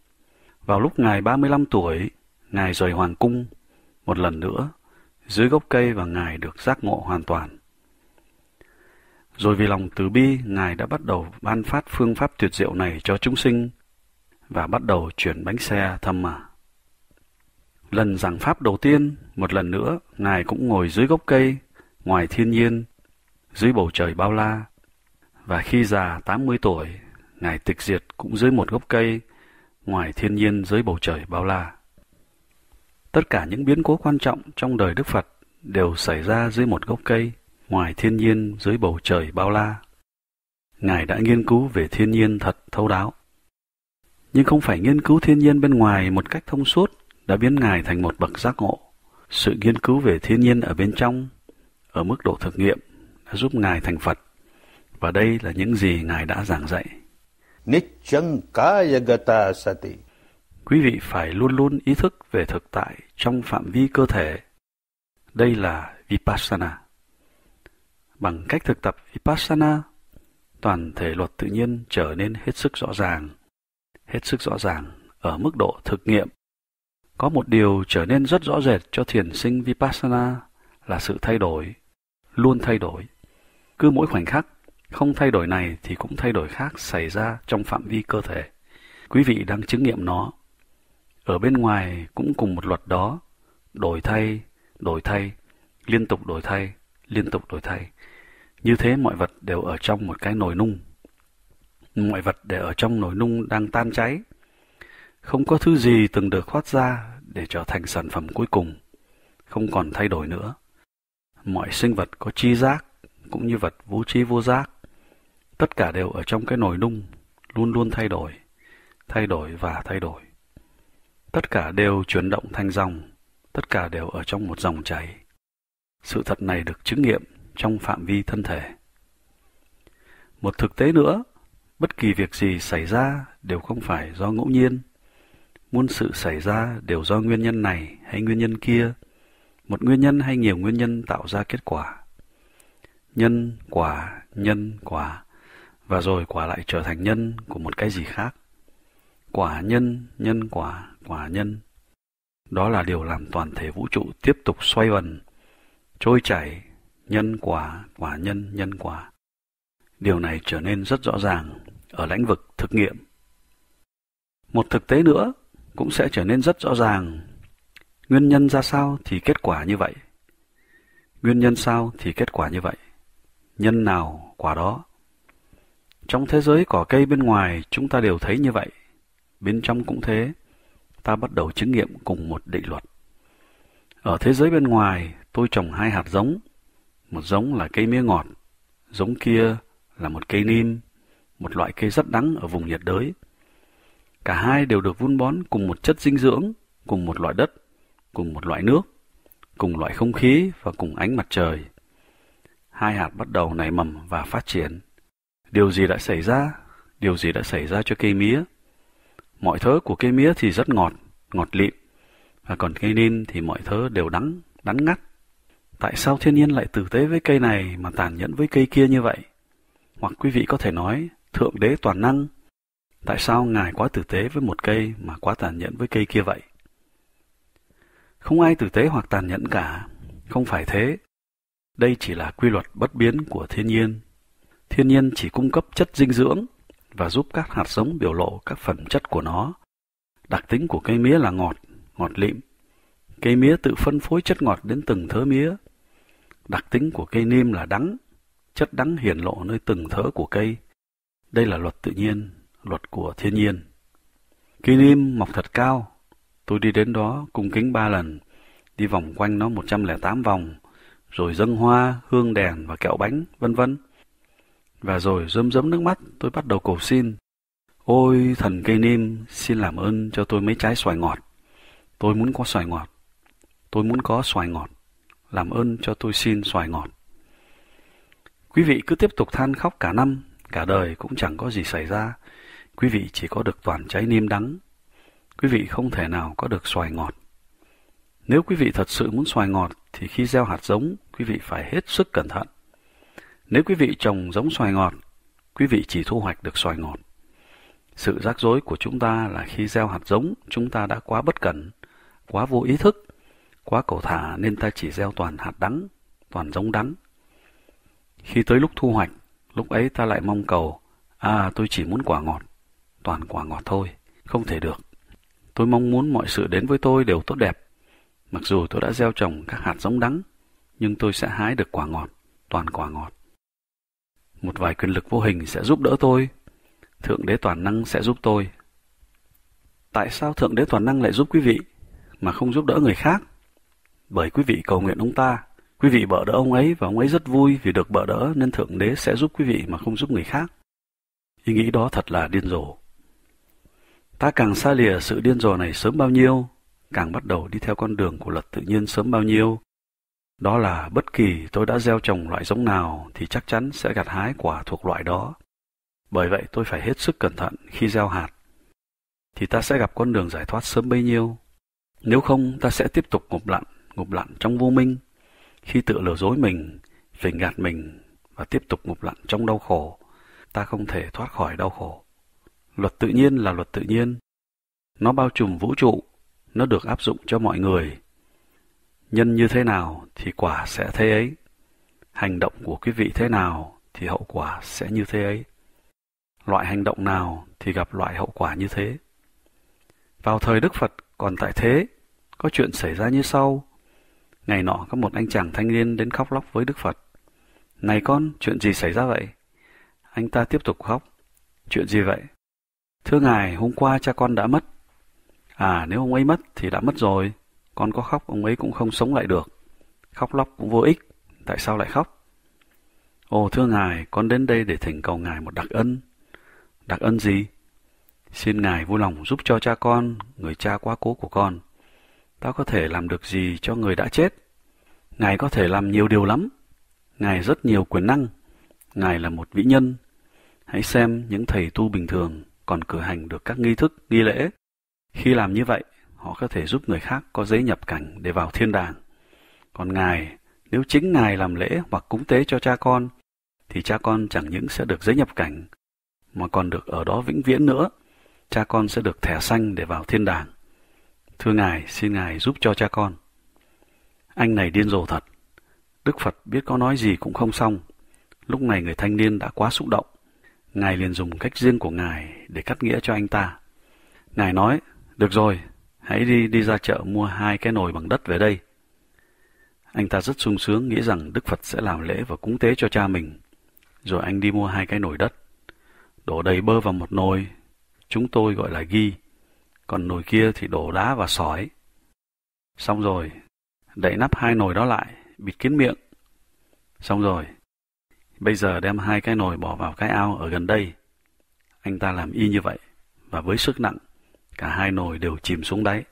Vào lúc Ngài ba mươi lăm tuổi, Ngài rời Hoàng Cung, một lần nữa, dưới gốc cây và Ngài được giác ngộ hoàn toàn. Rồi vì lòng từ bi, Ngài đã bắt đầu ban phát phương pháp tuyệt diệu này cho chúng sinh và bắt đầu chuyển bánh xe thâm mà. Lần giảng pháp đầu tiên, một lần nữa, Ngài cũng ngồi dưới gốc cây, ngoài thiên nhiên, dưới bầu trời bao la. Và khi già tám mươi tuổi, Ngài tịch diệt cũng dưới một gốc cây, ngoài thiên nhiên dưới bầu trời bao la. Tất cả những biến cố quan trọng trong đời Đức Phật đều xảy ra dưới một gốc cây ngoài thiên nhiên dưới bầu trời bao la. Ngài đã nghiên cứu về thiên nhiên thật thấu đáo. Nhưng không phải nghiên cứu thiên nhiên bên ngoài một cách thông suốt đã biến Ngài thành một bậc giác ngộ. Sự nghiên cứu về thiên nhiên ở bên trong, ở mức độ thực nghiệm, đã giúp Ngài thành Phật. Và đây là những gì Ngài đã giảng dạy. Nicchankayagata sati Quý vị phải luôn luôn ý thức về thực tại trong phạm vi cơ thể. Đây là Vipassana bằng cách thực tập vipassana toàn thể luật tự nhiên trở nên hết sức rõ ràng hết sức rõ ràng ở mức độ thực nghiệm có một điều trở nên rất rõ rệt cho thiền sinh vipassana là sự thay đổi luôn thay đổi cứ mỗi khoảnh khắc không thay đổi này thì cũng thay đổi khác xảy ra trong phạm vi cơ thể quý vị đang chứng nghiệm nó ở bên ngoài cũng cùng một luật đó đổi thay đổi thay liên tục đổi thay liên tục đổi thay như thế mọi vật đều ở trong một cái nồi nung. Mọi vật đều ở trong nồi nung đang tan cháy. Không có thứ gì từng được thoát ra để trở thành sản phẩm cuối cùng. Không còn thay đổi nữa. Mọi sinh vật có chi giác cũng như vật vô trí vô giác. Tất cả đều ở trong cái nồi nung, luôn luôn thay đổi, thay đổi và thay đổi. Tất cả đều chuyển động thành dòng, tất cả đều ở trong một dòng chảy. Sự thật này được chứng nghiệm trong phạm vi thân thể. Một thực tế nữa, bất kỳ việc gì xảy ra đều không phải do ngẫu nhiên. Muôn sự xảy ra đều do nguyên nhân này hay nguyên nhân kia, một nguyên nhân hay nhiều nguyên nhân tạo ra kết quả. Nhân, quả, nhân, quả, và rồi quả lại trở thành nhân của một cái gì khác. Quả nhân, nhân quả, quả nhân. Đó là điều làm toàn thể vũ trụ tiếp tục xoay vần, trôi chảy nhân quả, quả nhân, nhân quả. Điều này trở nên rất rõ ràng ở lĩnh vực thực nghiệm. Một thực tế nữa cũng sẽ trở nên rất rõ ràng. Nguyên nhân ra sao thì kết quả như vậy. Nguyên nhân sao thì kết quả như vậy. Nhân nào quả đó. Trong thế giới cỏ cây bên ngoài chúng ta đều thấy như vậy. Bên trong cũng thế. Ta bắt đầu chứng nghiệm cùng một định luật. Ở thế giới bên ngoài, tôi trồng hai hạt giống, một giống là cây mía ngọt, giống kia là một cây nim, một loại cây rất đắng ở vùng nhiệt đới. Cả hai đều được vun bón cùng một chất dinh dưỡng, cùng một loại đất, cùng một loại nước, cùng loại không khí và cùng ánh mặt trời. Hai hạt bắt đầu nảy mầm và phát triển. Điều gì đã xảy ra? Điều gì đã xảy ra cho cây mía? Mọi thứ của cây mía thì rất ngọt, ngọt lịm, và còn cây nim thì mọi thứ đều đắng, đắng ngắt tại sao thiên nhiên lại tử tế với cây này mà tàn nhẫn với cây kia như vậy? Hoặc quý vị có thể nói, Thượng Đế toàn năng, tại sao Ngài quá tử tế với một cây mà quá tàn nhẫn với cây kia vậy? Không ai tử tế hoặc tàn nhẫn cả, không phải thế. Đây chỉ là quy luật bất biến của thiên nhiên. Thiên nhiên chỉ cung cấp chất dinh dưỡng và giúp các hạt giống biểu lộ các phẩm chất của nó. Đặc tính của cây mía là ngọt, ngọt lịm. Cây mía tự phân phối chất ngọt đến từng thớ mía Đặc tính của cây nêm là đắng, chất đắng hiển lộ nơi từng thớ của cây. Đây là luật tự nhiên, luật của thiên nhiên. Cây nêm mọc thật cao, tôi đi đến đó cung kính ba lần, đi vòng quanh nó một trăm lẻ tám vòng, rồi dâng hoa, hương đèn và kẹo bánh, vân vân. Và rồi rơm rớm nước mắt, tôi bắt đầu cầu xin. Ôi thần cây nêm, xin làm ơn cho tôi mấy trái xoài ngọt. Tôi muốn có xoài ngọt. Tôi muốn có xoài ngọt làm ơn cho tôi xin xoài ngọt. Quý vị cứ tiếp tục than khóc cả năm, cả đời cũng chẳng có gì xảy ra. Quý vị chỉ có được toàn trái niêm đắng. Quý vị không thể nào có được xoài ngọt. Nếu quý vị thật sự muốn xoài ngọt thì khi gieo hạt giống, quý vị phải hết sức cẩn thận. Nếu quý vị trồng giống xoài ngọt, quý vị chỉ thu hoạch được xoài ngọt. Sự rắc rối của chúng ta là khi gieo hạt giống, chúng ta đã quá bất cẩn, quá vô ý thức Quá cầu thả nên ta chỉ gieo toàn hạt đắng, toàn giống đắng. Khi tới lúc thu hoạch, lúc ấy ta lại mong cầu, à tôi chỉ muốn quả ngọt, toàn quả ngọt thôi, không thể được. Tôi mong muốn mọi sự đến với tôi đều tốt đẹp. Mặc dù tôi đã gieo trồng các hạt giống đắng, nhưng tôi sẽ hái được quả ngọt, toàn quả ngọt. Một vài quyền lực vô hình sẽ giúp đỡ tôi. Thượng đế toàn năng sẽ giúp tôi. Tại sao Thượng đế toàn năng lại giúp quý vị mà không giúp đỡ người khác? bởi quý vị cầu nguyện ông ta. Quý vị bợ đỡ ông ấy và ông ấy rất vui vì được bợ đỡ nên Thượng Đế sẽ giúp quý vị mà không giúp người khác. Ý nghĩ đó thật là điên rồ. Ta càng xa lìa sự điên rồ này sớm bao nhiêu, càng bắt đầu đi theo con đường của luật tự nhiên sớm bao nhiêu. Đó là bất kỳ tôi đã gieo trồng loại giống nào thì chắc chắn sẽ gặt hái quả thuộc loại đó. Bởi vậy tôi phải hết sức cẩn thận khi gieo hạt. Thì ta sẽ gặp con đường giải thoát sớm bấy nhiêu. Nếu không, ta sẽ tiếp tục ngụp lặn ngụp lặn trong vô minh, khi tự lừa dối mình, phỉnh gạt mình và tiếp tục ngụp lặn trong đau khổ, ta không thể thoát khỏi đau khổ. Luật tự nhiên là luật tự nhiên. Nó bao trùm vũ trụ, nó được áp dụng cho mọi người. Nhân như thế nào thì quả sẽ thế ấy. Hành động của quý vị thế nào thì hậu quả sẽ như thế ấy. Loại hành động nào thì gặp loại hậu quả như thế. Vào thời Đức Phật còn tại thế, có chuyện xảy ra như sau. Ngày nọ có một anh chàng thanh niên đến khóc lóc với Đức Phật. Này con, chuyện gì xảy ra vậy? Anh ta tiếp tục khóc. Chuyện gì vậy? Thưa ngài, hôm qua cha con đã mất. À, nếu ông ấy mất thì đã mất rồi. Con có khóc ông ấy cũng không sống lại được. Khóc lóc cũng vô ích. Tại sao lại khóc? Ồ thưa ngài, con đến đây để thỉnh cầu ngài một đặc ân. Đặc ân gì? Xin ngài vui lòng giúp cho cha con, người cha quá cố của con ta có thể làm được gì cho người đã chết? Ngài có thể làm nhiều điều lắm. Ngài rất nhiều quyền năng. Ngài là một vĩ nhân. Hãy xem những thầy tu bình thường còn cử hành được các nghi thức, nghi lễ. Khi làm như vậy, họ có thể giúp người khác có giấy nhập cảnh để vào thiên đàng. Còn Ngài, nếu chính Ngài làm lễ hoặc cúng tế cho cha con, thì cha con chẳng những sẽ được giấy nhập cảnh, mà còn được ở đó vĩnh viễn nữa. Cha con sẽ được thẻ xanh để vào thiên đàng. Thưa Ngài, xin Ngài giúp cho cha con. Anh này điên rồ thật. Đức Phật biết có nói gì cũng không xong. Lúc này người thanh niên đã quá xúc động. Ngài liền dùng cách riêng của Ngài để cắt nghĩa cho anh ta. Ngài nói, được rồi, hãy đi đi ra chợ mua hai cái nồi bằng đất về đây. Anh ta rất sung sướng nghĩ rằng Đức Phật sẽ làm lễ và cúng tế cho cha mình. Rồi anh đi mua hai cái nồi đất. Đổ đầy bơ vào một nồi, chúng tôi gọi là ghi còn nồi kia thì đổ đá và sỏi. Xong rồi, đậy nắp hai nồi đó lại, bịt kín miệng. Xong rồi, bây giờ đem hai cái nồi bỏ vào cái ao ở gần đây. Anh ta làm y như vậy, và với sức nặng, cả hai nồi đều chìm xuống đáy.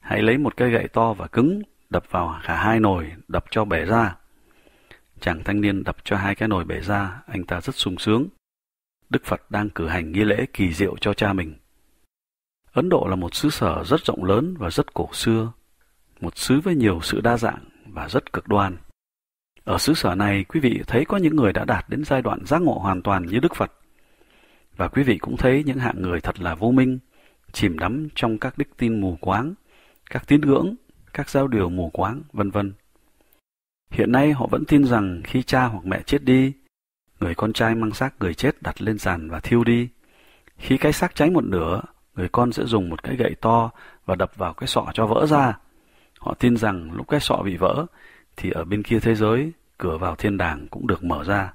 Hãy lấy một cái gậy to và cứng, đập vào cả hai nồi, đập cho bể ra. Chàng thanh niên đập cho hai cái nồi bể ra, anh ta rất sung sướng. Đức Phật đang cử hành nghi lễ kỳ diệu cho cha mình. Ấn Độ là một xứ sở rất rộng lớn và rất cổ xưa, một xứ với nhiều sự đa dạng và rất cực đoan. Ở xứ sở này, quý vị thấy có những người đã đạt đến giai đoạn giác ngộ hoàn toàn như Đức Phật. Và quý vị cũng thấy những hạng người thật là vô minh, chìm đắm trong các đức tin mù quáng, các tín ngưỡng, các giao điều mù quáng, vân vân. Hiện nay họ vẫn tin rằng khi cha hoặc mẹ chết đi, người con trai mang xác người chết đặt lên sàn và thiêu đi. Khi cái xác cháy một nửa, người con sẽ dùng một cái gậy to và đập vào cái sọ cho vỡ ra. Họ tin rằng lúc cái sọ bị vỡ, thì ở bên kia thế giới, cửa vào thiên đàng cũng được mở ra,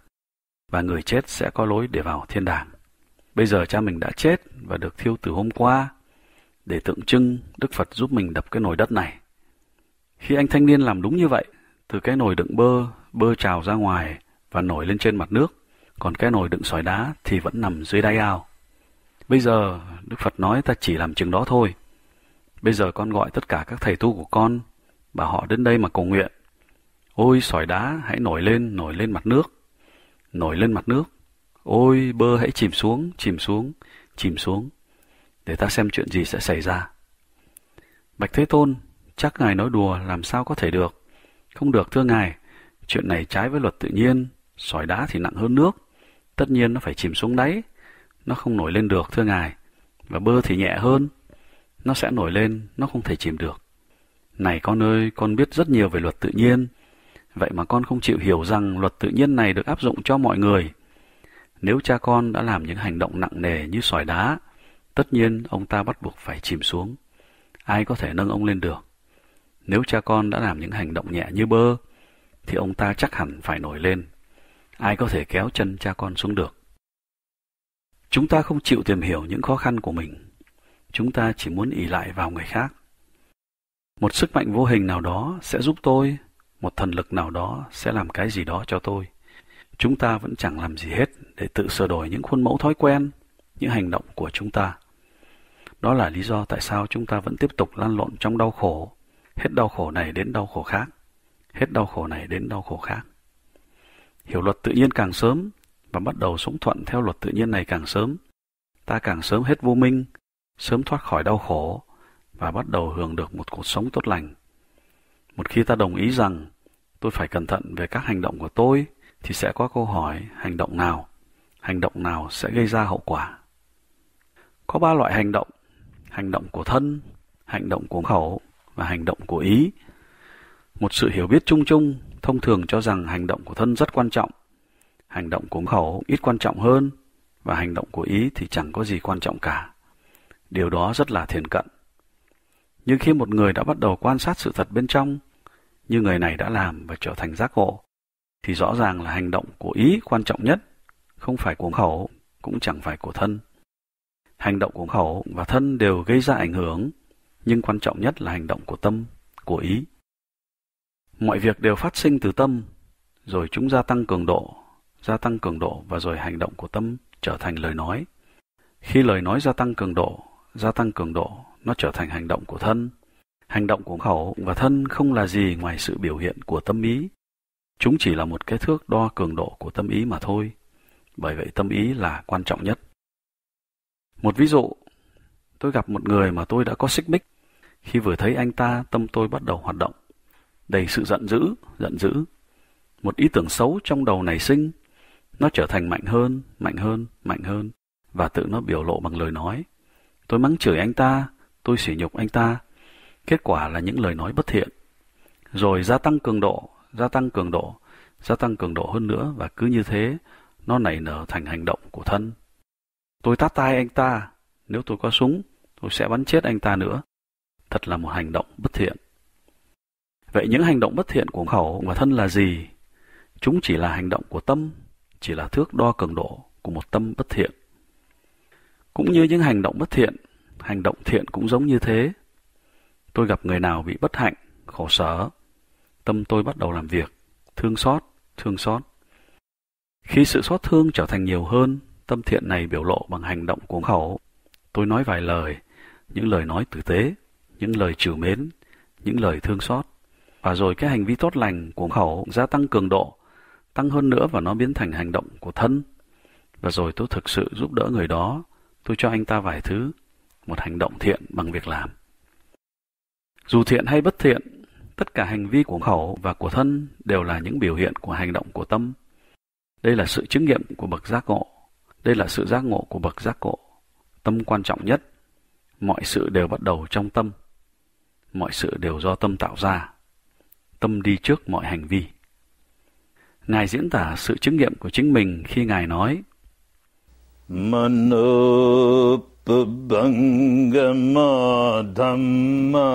và người chết sẽ có lối để vào thiên đàng. Bây giờ cha mình đã chết và được thiêu từ hôm qua, để tượng trưng Đức Phật giúp mình đập cái nồi đất này. Khi anh thanh niên làm đúng như vậy, từ cái nồi đựng bơ, bơ trào ra ngoài và nổi lên trên mặt nước, còn cái nồi đựng sỏi đá thì vẫn nằm dưới đáy ao. Bây giờ, Đức Phật nói ta chỉ làm chừng đó thôi. Bây giờ con gọi tất cả các thầy tu của con bảo họ đến đây mà cầu nguyện. Ôi sỏi đá hãy nổi lên, nổi lên mặt nước. Nổi lên mặt nước. Ôi bơ hãy chìm xuống, chìm xuống, chìm xuống. Để ta xem chuyện gì sẽ xảy ra. Bạch Thế Tôn, chắc Ngài nói đùa làm sao có thể được. Không được thưa Ngài, chuyện này trái với luật tự nhiên, sỏi đá thì nặng hơn nước. Tất nhiên nó phải chìm xuống đáy, nó không nổi lên được thưa ngài và bơ thì nhẹ hơn nó sẽ nổi lên nó không thể chìm được này con ơi con biết rất nhiều về luật tự nhiên vậy mà con không chịu hiểu rằng luật tự nhiên này được áp dụng cho mọi người nếu cha con đã làm những hành động nặng nề như sỏi đá tất nhiên ông ta bắt buộc phải chìm xuống ai có thể nâng ông lên được nếu cha con đã làm những hành động nhẹ như bơ thì ông ta chắc hẳn phải nổi lên ai có thể kéo chân cha con xuống được Chúng ta không chịu tìm hiểu những khó khăn của mình. Chúng ta chỉ muốn ỉ lại vào người khác. Một sức mạnh vô hình nào đó sẽ giúp tôi, một thần lực nào đó sẽ làm cái gì đó cho tôi. Chúng ta vẫn chẳng làm gì hết để tự sửa đổi những khuôn mẫu thói quen, những hành động của chúng ta. Đó là lý do tại sao chúng ta vẫn tiếp tục lăn lộn trong đau khổ, hết đau khổ này đến đau khổ khác, hết đau khổ này đến đau khổ khác. Hiểu luật tự nhiên càng sớm, và bắt đầu sống thuận theo luật tự nhiên này càng sớm, ta càng sớm hết vô minh, sớm thoát khỏi đau khổ và bắt đầu hưởng được một cuộc sống tốt lành. Một khi ta đồng ý rằng tôi phải cẩn thận về các hành động của tôi thì sẽ có câu hỏi hành động nào, hành động nào sẽ gây ra hậu quả. Có ba loại hành động, hành động của thân, hành động của khẩu và hành động của ý. Một sự hiểu biết chung chung thông thường cho rằng hành động của thân rất quan trọng hành động của khẩu ít quan trọng hơn và hành động của ý thì chẳng có gì quan trọng cả. Điều đó rất là thiền cận. Nhưng khi một người đã bắt đầu quan sát sự thật bên trong, như người này đã làm và trở thành giác ngộ, thì rõ ràng là hành động của ý quan trọng nhất, không phải của khẩu, cũng chẳng phải của thân. Hành động của khẩu và thân đều gây ra ảnh hưởng, nhưng quan trọng nhất là hành động của tâm, của ý. Mọi việc đều phát sinh từ tâm, rồi chúng gia tăng cường độ gia tăng cường độ và rồi hành động của tâm trở thành lời nói. Khi lời nói gia tăng cường độ, gia tăng cường độ, nó trở thành hành động của thân. Hành động của khẩu và thân không là gì ngoài sự biểu hiện của tâm ý. Chúng chỉ là một cái thước đo cường độ của tâm ý mà thôi. Bởi vậy tâm ý là quan trọng nhất. Một ví dụ, tôi gặp một người mà tôi đã có xích mích. Khi vừa thấy anh ta, tâm tôi bắt đầu hoạt động. Đầy sự giận dữ, giận dữ. Một ý tưởng xấu trong đầu nảy sinh, nó trở thành mạnh hơn, mạnh hơn, mạnh hơn, và tự nó biểu lộ bằng lời nói. Tôi mắng chửi anh ta, tôi sỉ nhục anh ta. Kết quả là những lời nói bất thiện. Rồi gia tăng cường độ, gia tăng cường độ, gia tăng cường độ hơn nữa và cứ như thế, nó nảy nở thành hành động của thân. Tôi tát tai anh ta, nếu tôi có súng, tôi sẽ bắn chết anh ta nữa. Thật là một hành động bất thiện. Vậy những hành động bất thiện của khẩu và thân là gì? Chúng chỉ là hành động của tâm chỉ là thước đo cường độ của một tâm bất thiện. Cũng như những hành động bất thiện, hành động thiện cũng giống như thế. Tôi gặp người nào bị bất hạnh, khổ sở, tâm tôi bắt đầu làm việc, thương xót, thương xót. Khi sự xót thương trở thành nhiều hơn, tâm thiện này biểu lộ bằng hành động của khẩu. Tôi nói vài lời, những lời nói tử tế, những lời trừ mến, những lời thương xót. Và rồi cái hành vi tốt lành của khẩu gia tăng cường độ, tăng hơn nữa và nó biến thành hành động của thân. Và rồi tôi thực sự giúp đỡ người đó, tôi cho anh ta vài thứ, một hành động thiện bằng việc làm. Dù thiện hay bất thiện, tất cả hành vi của khẩu và của thân đều là những biểu hiện của hành động của tâm. Đây là sự chứng nghiệm của bậc giác ngộ. Đây là sự giác ngộ của bậc giác ngộ. Tâm quan trọng nhất. Mọi sự đều bắt đầu trong tâm. Mọi sự đều do tâm tạo ra. Tâm đi trước mọi hành vi. Ngài diễn tả sự chứng nghiệm của chính mình khi Ngài nói Manopabangama Dhamma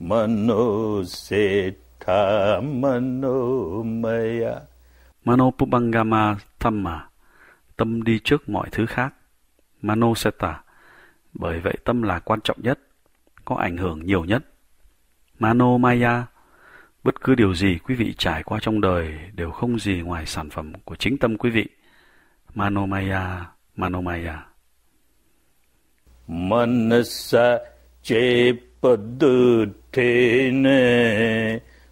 Manoseta Manomaya Manopabangama Dhamma Tâm đi trước mọi thứ khác Manoseta Bởi vậy tâm là quan trọng nhất Có ảnh hưởng nhiều nhất Manomaya Maya Bất cứ điều gì quý vị trải qua trong đời đều không gì ngoài sản phẩm của chính tâm quý vị. Manomaya, Manomaya. Manasa chepadutene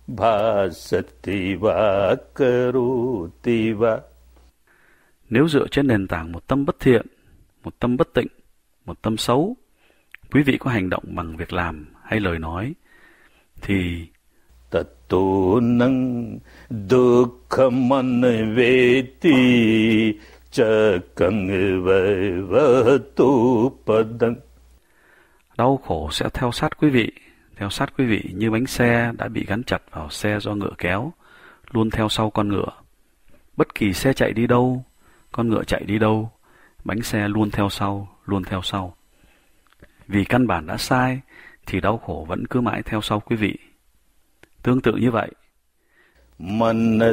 bhasati va karuti va. Nếu dựa trên nền tảng một tâm bất thiện, một tâm bất tịnh, một tâm xấu, quý vị có hành động bằng việc làm hay lời nói, thì तत्तूनं दुःखमन्वेति च tu padang Đau khổ sẽ theo sát quý vị, theo sát quý vị như bánh xe đã bị gắn chặt vào xe do ngựa kéo, luôn theo sau con ngựa. Bất kỳ xe chạy đi đâu, con ngựa chạy đi đâu, bánh xe luôn theo sau, luôn theo sau. Vì căn bản đã sai, thì đau khổ vẫn cứ mãi theo sau quý vị Tương tự như vậy. Nếu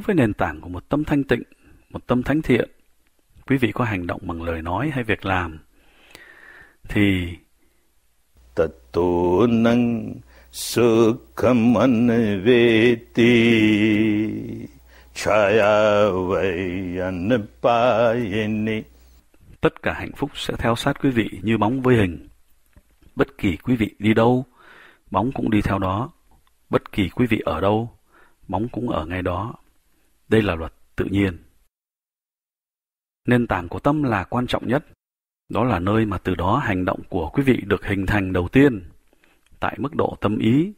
với nền tảng của một tâm thanh tịnh, một tâm thánh thiện, quý vị có hành động bằng lời nói hay việc làm, thì năng Tất cả hạnh phúc sẽ theo sát quý vị như bóng với hình. Bất kỳ quý vị đi đâu, bóng cũng đi theo đó. Bất kỳ quý vị ở đâu, bóng cũng ở ngay đó. Đây là luật tự nhiên. Nền tảng của tâm là quan trọng nhất. Đó là nơi mà từ đó hành động của quý vị được hình thành đầu tiên, tại mức độ tâm ý,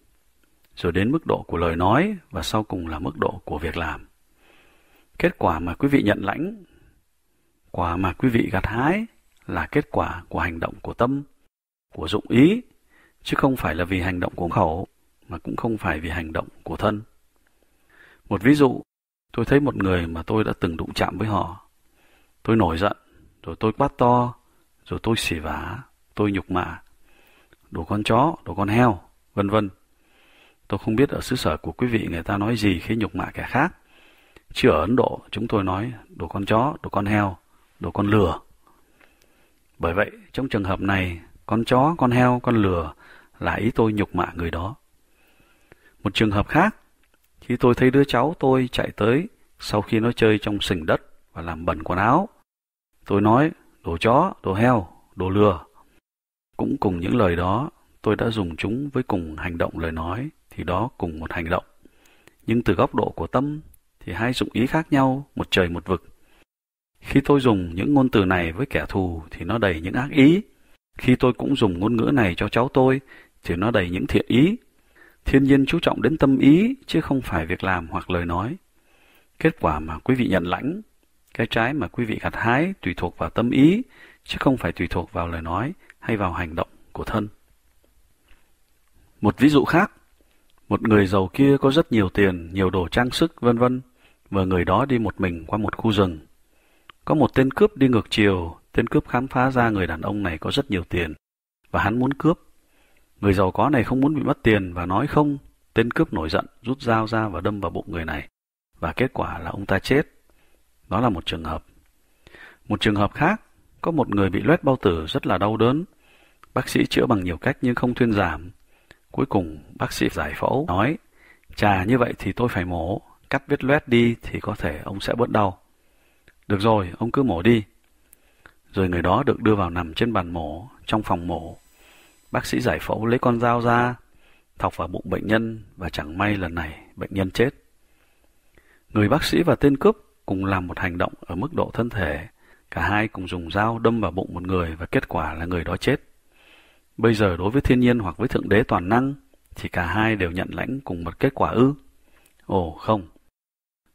rồi đến mức độ của lời nói và sau cùng là mức độ của việc làm. Kết quả mà quý vị nhận lãnh, quả mà quý vị gặt hái là kết quả của hành động của tâm, của dụng ý, chứ không phải là vì hành động của khẩu, mà cũng không phải vì hành động của thân. Một ví dụ, tôi thấy một người mà tôi đã từng đụng chạm với họ. Tôi nổi giận, rồi tôi quát to, rồi tôi xỉ vả, tôi nhục mạ. Đồ con chó, đồ con heo, vân vân. Tôi không biết ở xứ sở của quý vị người ta nói gì khi nhục mạ kẻ khác chứ ở Ấn Độ chúng tôi nói đồ con chó, đồ con heo, đồ con lừa. Bởi vậy, trong trường hợp này, con chó, con heo, con lừa là ý tôi nhục mạ người đó. Một trường hợp khác, khi tôi thấy đứa cháu tôi chạy tới sau khi nó chơi trong sình đất và làm bẩn quần áo, tôi nói đồ chó, đồ heo, đồ lừa. Cũng cùng những lời đó, tôi đã dùng chúng với cùng hành động lời nói thì đó cùng một hành động. Nhưng từ góc độ của tâm thì hai dụng ý khác nhau, một trời một vực. Khi tôi dùng những ngôn từ này với kẻ thù thì nó đầy những ác ý. Khi tôi cũng dùng ngôn ngữ này cho cháu tôi thì nó đầy những thiện ý. Thiên nhiên chú trọng đến tâm ý chứ không phải việc làm hoặc lời nói. Kết quả mà quý vị nhận lãnh, cái trái mà quý vị gặt hái tùy thuộc vào tâm ý chứ không phải tùy thuộc vào lời nói hay vào hành động của thân. Một ví dụ khác, một người giàu kia có rất nhiều tiền, nhiều đồ trang sức, vân vân và người đó đi một mình qua một khu rừng. Có một tên cướp đi ngược chiều, tên cướp khám phá ra người đàn ông này có rất nhiều tiền, và hắn muốn cướp. Người giàu có này không muốn bị mất tiền và nói không, tên cướp nổi giận, rút dao ra và đâm vào bụng người này, và kết quả là ông ta chết. Đó là một trường hợp. Một trường hợp khác, có một người bị loét bao tử rất là đau đớn. Bác sĩ chữa bằng nhiều cách nhưng không thuyên giảm. Cuối cùng, bác sĩ giải phẫu nói, chà như vậy thì tôi phải mổ, cắt vết loét đi thì có thể ông sẽ bớt đau. Được rồi, ông cứ mổ đi. Rồi người đó được đưa vào nằm trên bàn mổ, trong phòng mổ. Bác sĩ giải phẫu lấy con dao ra, thọc vào bụng bệnh nhân và chẳng may lần này bệnh nhân chết. Người bác sĩ và tên cướp cùng làm một hành động ở mức độ thân thể. Cả hai cùng dùng dao đâm vào bụng một người và kết quả là người đó chết. Bây giờ đối với thiên nhiên hoặc với thượng đế toàn năng thì cả hai đều nhận lãnh cùng một kết quả ư? Ồ không,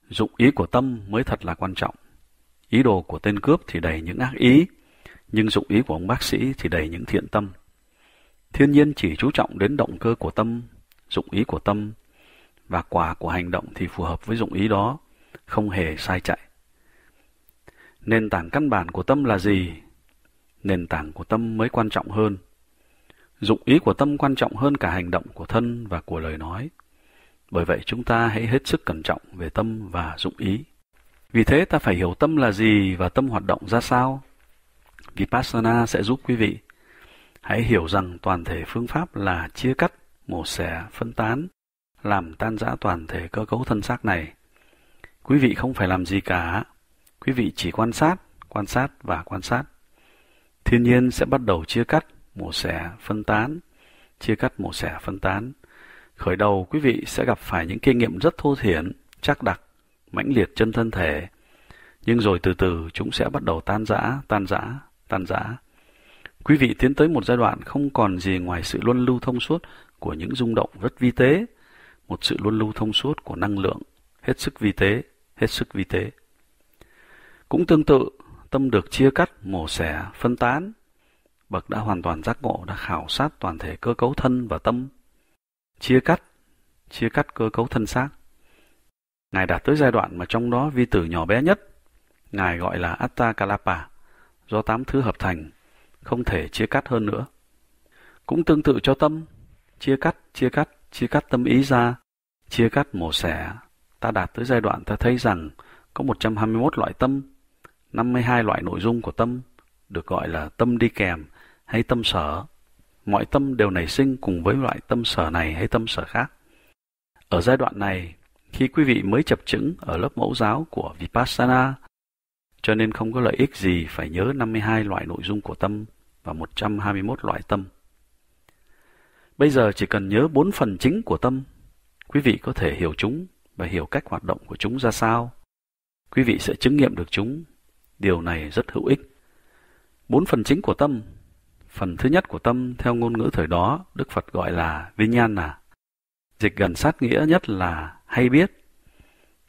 dụng ý của tâm mới thật là quan trọng. Ý đồ của tên cướp thì đầy những ác ý, nhưng dụng ý của ông bác sĩ thì đầy những thiện tâm. Thiên nhiên chỉ chú trọng đến động cơ của tâm, dụng ý của tâm, và quả của hành động thì phù hợp với dụng ý đó, không hề sai chạy. Nền tảng căn bản của tâm là gì? Nền tảng của tâm mới quan trọng hơn. Dụng ý của tâm quan trọng hơn cả hành động của thân và của lời nói. Bởi vậy chúng ta hãy hết sức cẩn trọng về tâm và dụng ý. Vì thế ta phải hiểu tâm là gì và tâm hoạt động ra sao. Vipassana sẽ giúp quý vị. Hãy hiểu rằng toàn thể phương pháp là chia cắt, mổ xẻ, phân tán, làm tan rã toàn thể cơ cấu thân xác này. Quý vị không phải làm gì cả. Quý vị chỉ quan sát, quan sát và quan sát. Thiên nhiên sẽ bắt đầu chia cắt, mổ xẻ, phân tán, chia cắt, mổ xẻ, phân tán Khởi đầu quý vị sẽ gặp phải những kinh nghiệm rất thô thiển, chắc đặc, mãnh liệt trên thân thể. Nhưng rồi từ từ chúng sẽ bắt đầu tan rã, tan rã, tan rã. Quý vị tiến tới một giai đoạn không còn gì ngoài sự luân lưu thông suốt của những rung động rất vi tế, một sự luân lưu thông suốt của năng lượng, hết sức vi tế, hết sức vi tế. Cũng tương tự, tâm được chia cắt, mổ xẻ, phân tán. Bậc đã hoàn toàn giác ngộ, đã khảo sát toàn thể cơ cấu thân và tâm, chia cắt, chia cắt cơ cấu thân xác. Ngài đạt tới giai đoạn mà trong đó vi tử nhỏ bé nhất, Ngài gọi là Atta Kalapa do tám thứ hợp thành, không thể chia cắt hơn nữa. Cũng tương tự cho tâm, chia cắt, chia cắt, chia cắt tâm ý ra, chia cắt mổ xẻ, ta đạt tới giai đoạn ta thấy rằng có 121 loại tâm, 52 loại nội dung của tâm, được gọi là tâm đi kèm hay tâm sở mọi tâm đều nảy sinh cùng với loại tâm sở này hay tâm sở khác. Ở giai đoạn này, khi quý vị mới chập chững ở lớp mẫu giáo của Vipassana, cho nên không có lợi ích gì phải nhớ 52 loại nội dung của tâm và 121 loại tâm. Bây giờ chỉ cần nhớ bốn phần chính của tâm, quý vị có thể hiểu chúng và hiểu cách hoạt động của chúng ra sao. Quý vị sẽ chứng nghiệm được chúng. Điều này rất hữu ích. Bốn phần chính của tâm Phần thứ nhất của tâm theo ngôn ngữ thời đó, Đức Phật gọi là Vinyana. Dịch gần sát nghĩa nhất là hay biết.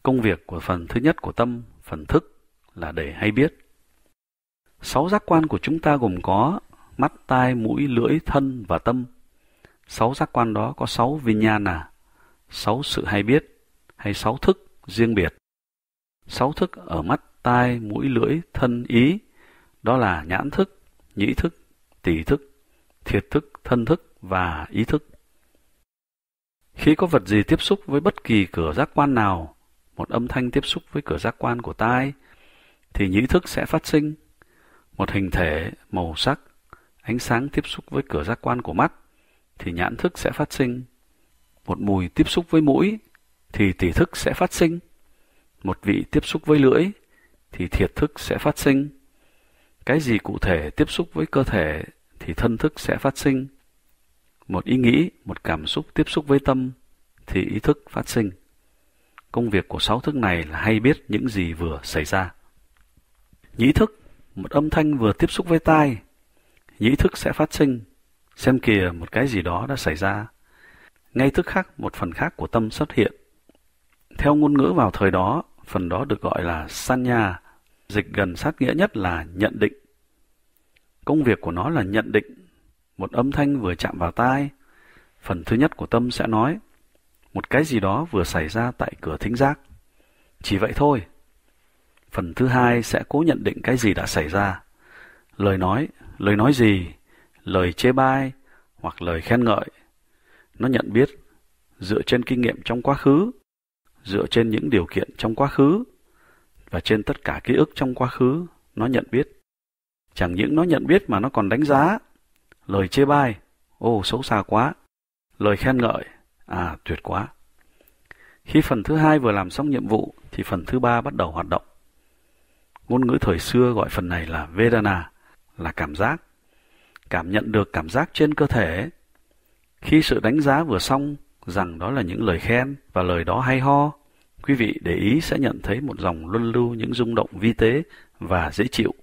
Công việc của phần thứ nhất của tâm, phần thức, là để hay biết. Sáu giác quan của chúng ta gồm có mắt, tai, mũi, lưỡi, thân và tâm. Sáu giác quan đó có sáu Vinyana, sáu sự hay biết, hay sáu thức riêng biệt. Sáu thức ở mắt, tai, mũi, lưỡi, thân, ý, đó là nhãn thức, nhĩ thức, tỷ thức, thiệt thức, thân thức và ý thức. Khi có vật gì tiếp xúc với bất kỳ cửa giác quan nào, một âm thanh tiếp xúc với cửa giác quan của tai, thì nhĩ thức sẽ phát sinh. Một hình thể, màu sắc, ánh sáng tiếp xúc với cửa giác quan của mắt, thì nhãn thức sẽ phát sinh. Một mùi tiếp xúc với mũi, thì tỷ thức sẽ phát sinh. Một vị tiếp xúc với lưỡi, thì thiệt thức sẽ phát sinh cái gì cụ thể tiếp xúc với cơ thể thì thân thức sẽ phát sinh. Một ý nghĩ, một cảm xúc tiếp xúc với tâm thì ý thức phát sinh. Công việc của sáu thức này là hay biết những gì vừa xảy ra. Nhĩ thức, một âm thanh vừa tiếp xúc với tai, nhĩ thức sẽ phát sinh, xem kìa một cái gì đó đã xảy ra. Ngay tức khắc một phần khác của tâm xuất hiện. Theo ngôn ngữ vào thời đó, phần đó được gọi là sanya, dịch gần sát nghĩa nhất là nhận định. Công việc của nó là nhận định. Một âm thanh vừa chạm vào tai, phần thứ nhất của tâm sẽ nói một cái gì đó vừa xảy ra tại cửa thính giác. Chỉ vậy thôi. Phần thứ hai sẽ cố nhận định cái gì đã xảy ra. Lời nói, lời nói gì, lời chê bai hoặc lời khen ngợi. Nó nhận biết dựa trên kinh nghiệm trong quá khứ, dựa trên những điều kiện trong quá khứ và trên tất cả ký ức trong quá khứ, nó nhận biết Chẳng những nó nhận biết mà nó còn đánh giá. Lời chê bai, ô xấu xa quá. Lời khen ngợi, à tuyệt quá. Khi phần thứ hai vừa làm xong nhiệm vụ thì phần thứ ba bắt đầu hoạt động. Ngôn ngữ thời xưa gọi phần này là Vedana, là cảm giác. Cảm nhận được cảm giác trên cơ thể. Khi sự đánh giá vừa xong rằng đó là những lời khen và lời đó hay ho, quý vị để ý sẽ nhận thấy một dòng luân lưu những rung động vi tế và dễ chịu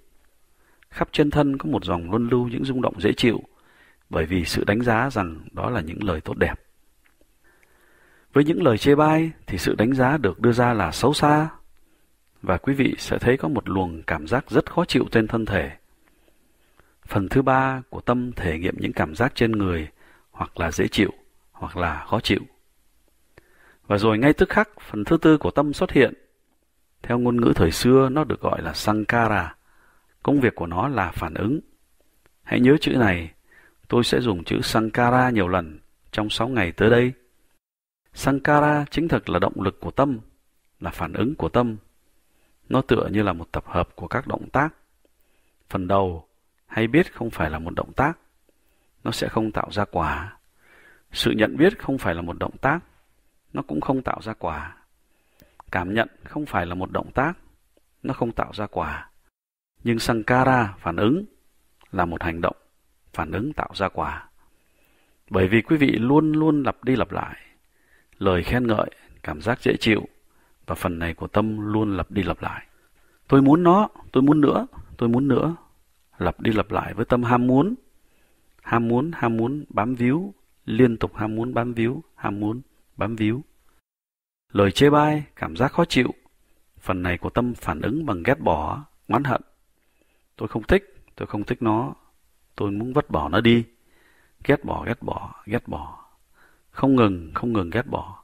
Khắp chân thân có một dòng luân lưu những rung động dễ chịu, bởi vì sự đánh giá rằng đó là những lời tốt đẹp. Với những lời chê bai thì sự đánh giá được đưa ra là xấu xa, và quý vị sẽ thấy có một luồng cảm giác rất khó chịu trên thân thể. Phần thứ ba của tâm thể nghiệm những cảm giác trên người hoặc là dễ chịu hoặc là khó chịu. Và rồi ngay tức khắc phần thứ tư của tâm xuất hiện. Theo ngôn ngữ thời xưa nó được gọi là sankara, Công việc của nó là phản ứng. Hãy nhớ chữ này, tôi sẽ dùng chữ Sankara nhiều lần trong 6 ngày tới đây. Sankara chính thực là động lực của tâm, là phản ứng của tâm. Nó tựa như là một tập hợp của các động tác. Phần đầu, hay biết không phải là một động tác. Nó sẽ không tạo ra quả. Sự nhận biết không phải là một động tác. Nó cũng không tạo ra quả. Cảm nhận không phải là một động tác. Nó không tạo ra quả. Nhưng Sankara phản ứng là một hành động, phản ứng tạo ra quả. Bởi vì quý vị luôn luôn lặp đi lặp lại, lời khen ngợi, cảm giác dễ chịu và phần này của tâm luôn lặp đi lặp lại. Tôi muốn nó, tôi muốn nữa, tôi muốn nữa. Lặp đi lặp lại với tâm ham muốn. Ham muốn, ham muốn, bám víu, liên tục ham muốn bám víu, ham muốn, bám víu. Lời chê bai, cảm giác khó chịu. Phần này của tâm phản ứng bằng ghét bỏ, oán hận tôi không thích tôi không thích nó tôi muốn vứt bỏ nó đi ghét bỏ ghét bỏ ghét bỏ không ngừng không ngừng ghét bỏ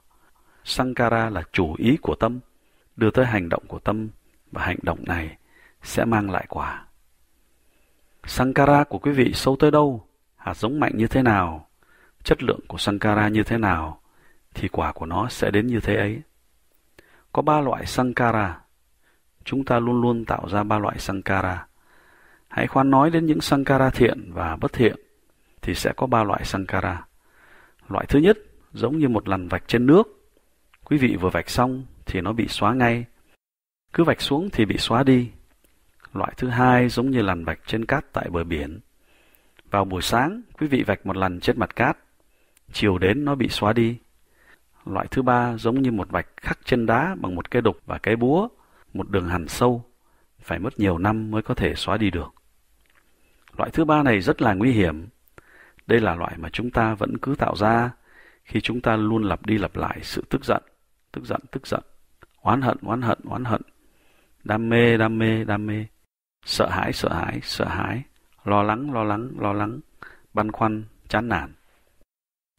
sankara là chủ ý của tâm đưa tới hành động của tâm và hành động này sẽ mang lại quả sankara của quý vị sâu tới đâu hạt giống mạnh như thế nào chất lượng của sankara như thế nào thì quả của nó sẽ đến như thế ấy có ba loại sankara chúng ta luôn luôn tạo ra ba loại sankara Hãy khoan nói đến những sankara thiện và bất thiện thì sẽ có ba loại sankara. Loại thứ nhất giống như một lằn vạch trên nước. Quý vị vừa vạch xong thì nó bị xóa ngay. Cứ vạch xuống thì bị xóa đi. Loại thứ hai giống như lằn vạch trên cát tại bờ biển. Vào buổi sáng, quý vị vạch một lần trên mặt cát. Chiều đến nó bị xóa đi. Loại thứ ba giống như một vạch khắc trên đá bằng một cây đục và cái búa, một đường hằn sâu. Phải mất nhiều năm mới có thể xóa đi được. Loại thứ ba này rất là nguy hiểm. Đây là loại mà chúng ta vẫn cứ tạo ra khi chúng ta luôn lặp đi lặp lại sự tức giận, tức giận, tức giận, oán hận, oán hận, oán hận, đam mê, đam mê, đam mê, sợ hãi, sợ hãi, sợ hãi, lo lắng, lo lắng, lo lắng, băn khoăn, chán nản.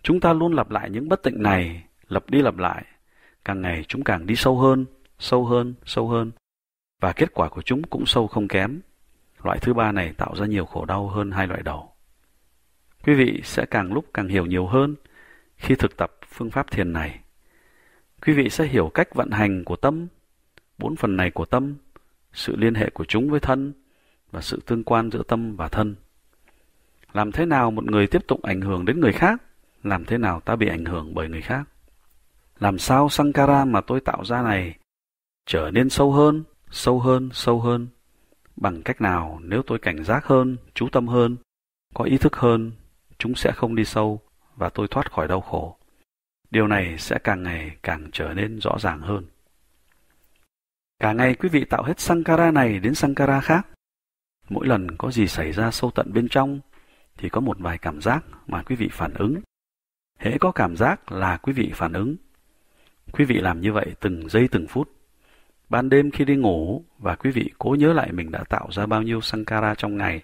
Chúng ta luôn lặp lại những bất tịnh này, lặp đi lặp lại, càng ngày chúng càng đi sâu hơn, sâu hơn, sâu hơn, và kết quả của chúng cũng sâu không kém. Loại thứ ba này tạo ra nhiều khổ đau hơn hai loại đầu. Quý vị sẽ càng lúc càng hiểu nhiều hơn khi thực tập phương pháp thiền này. Quý vị sẽ hiểu cách vận hành của tâm, bốn phần này của tâm, sự liên hệ của chúng với thân và sự tương quan giữa tâm và thân. Làm thế nào một người tiếp tục ảnh hưởng đến người khác? Làm thế nào ta bị ảnh hưởng bởi người khác? Làm sao Sankara mà tôi tạo ra này trở nên sâu hơn, sâu hơn, sâu hơn Bằng cách nào nếu tôi cảnh giác hơn, chú tâm hơn, có ý thức hơn, chúng sẽ không đi sâu và tôi thoát khỏi đau khổ. Điều này sẽ càng ngày càng trở nên rõ ràng hơn. Cả ngày quý vị tạo hết Sankara này đến Sankara khác. Mỗi lần có gì xảy ra sâu tận bên trong thì có một vài cảm giác mà quý vị phản ứng. Hễ có cảm giác là quý vị phản ứng. Quý vị làm như vậy từng giây từng phút Ban đêm khi đi ngủ và quý vị cố nhớ lại mình đã tạo ra bao nhiêu sankara trong ngày.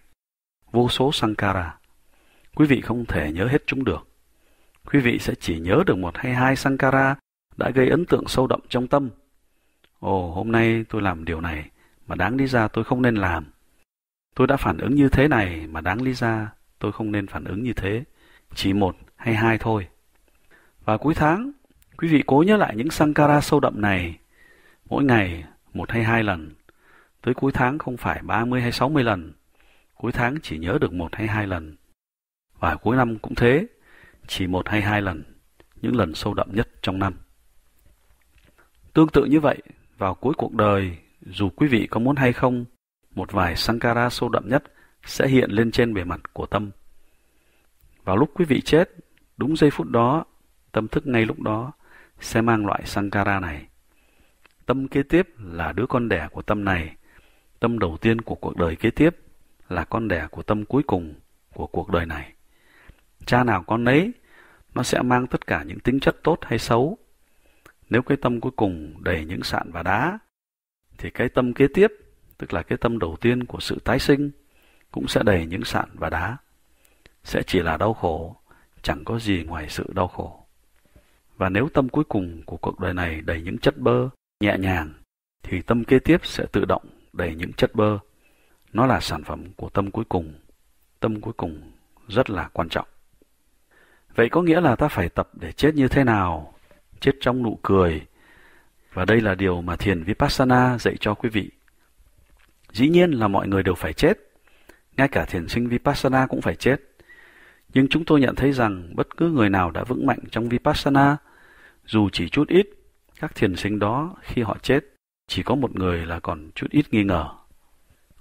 Vô số sankara. Quý vị không thể nhớ hết chúng được. Quý vị sẽ chỉ nhớ được một hay hai sankara đã gây ấn tượng sâu đậm trong tâm. Ồ, hôm nay tôi làm điều này mà đáng lý ra tôi không nên làm. Tôi đã phản ứng như thế này mà đáng lý ra tôi không nên phản ứng như thế. Chỉ một hay hai thôi. Và cuối tháng, quý vị cố nhớ lại những sankara sâu đậm này mỗi ngày một hay hai lần. Tới cuối tháng không phải 30 hay 60 lần. Cuối tháng chỉ nhớ được một hay hai lần. Và cuối năm cũng thế, chỉ một hay hai lần, những lần sâu đậm nhất trong năm. Tương tự như vậy, vào cuối cuộc đời, dù quý vị có muốn hay không, một vài sankara sâu đậm nhất sẽ hiện lên trên bề mặt của tâm. Vào lúc quý vị chết, đúng giây phút đó, tâm thức ngay lúc đó sẽ mang loại sankara này Tâm kế tiếp là đứa con đẻ của tâm này. Tâm đầu tiên của cuộc đời kế tiếp là con đẻ của tâm cuối cùng của cuộc đời này. Cha nào con nấy, nó sẽ mang tất cả những tính chất tốt hay xấu. Nếu cái tâm cuối cùng đầy những sạn và đá, thì cái tâm kế tiếp, tức là cái tâm đầu tiên của sự tái sinh, cũng sẽ đầy những sạn và đá. Sẽ chỉ là đau khổ, chẳng có gì ngoài sự đau khổ. Và nếu tâm cuối cùng của cuộc đời này đầy những chất bơ, nhẹ nhàng, thì tâm kế tiếp sẽ tự động đầy những chất bơ. Nó là sản phẩm của tâm cuối cùng. Tâm cuối cùng rất là quan trọng. Vậy có nghĩa là ta phải tập để chết như thế nào? Chết trong nụ cười. Và đây là điều mà thiền Vipassana dạy cho quý vị. Dĩ nhiên là mọi người đều phải chết. Ngay cả thiền sinh Vipassana cũng phải chết. Nhưng chúng tôi nhận thấy rằng bất cứ người nào đã vững mạnh trong Vipassana, dù chỉ chút ít các thiền sinh đó khi họ chết, chỉ có một người là còn chút ít nghi ngờ.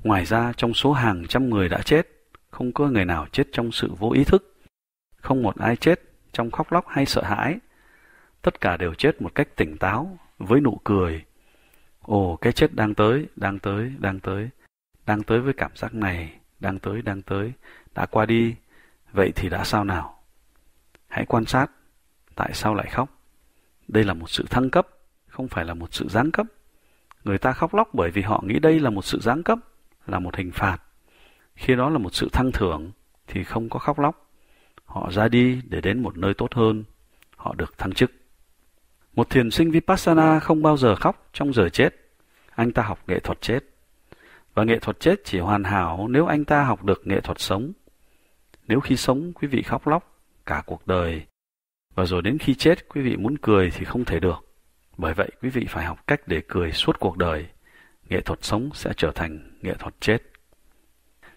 Ngoài ra trong số hàng trăm người đã chết, không có người nào chết trong sự vô ý thức. Không một ai chết trong khóc lóc hay sợ hãi. Tất cả đều chết một cách tỉnh táo, với nụ cười. Ồ, cái chết đang tới, đang tới, đang tới. Đang tới với cảm giác này, đang tới, đang tới. Đã qua đi, vậy thì đã sao nào? Hãy quan sát, tại sao lại khóc? Đây là một sự thăng cấp, không phải là một sự giáng cấp. Người ta khóc lóc bởi vì họ nghĩ đây là một sự giáng cấp, là một hình phạt. Khi đó là một sự thăng thưởng thì không có khóc lóc. Họ ra đi để đến một nơi tốt hơn, họ được thăng chức. Một thiền sinh Vipassana không bao giờ khóc trong giờ chết. Anh ta học nghệ thuật chết. Và nghệ thuật chết chỉ hoàn hảo nếu anh ta học được nghệ thuật sống. Nếu khi sống quý vị khóc lóc cả cuộc đời và rồi đến khi chết, quý vị muốn cười thì không thể được. Bởi vậy, quý vị phải học cách để cười suốt cuộc đời. Nghệ thuật sống sẽ trở thành nghệ thuật chết.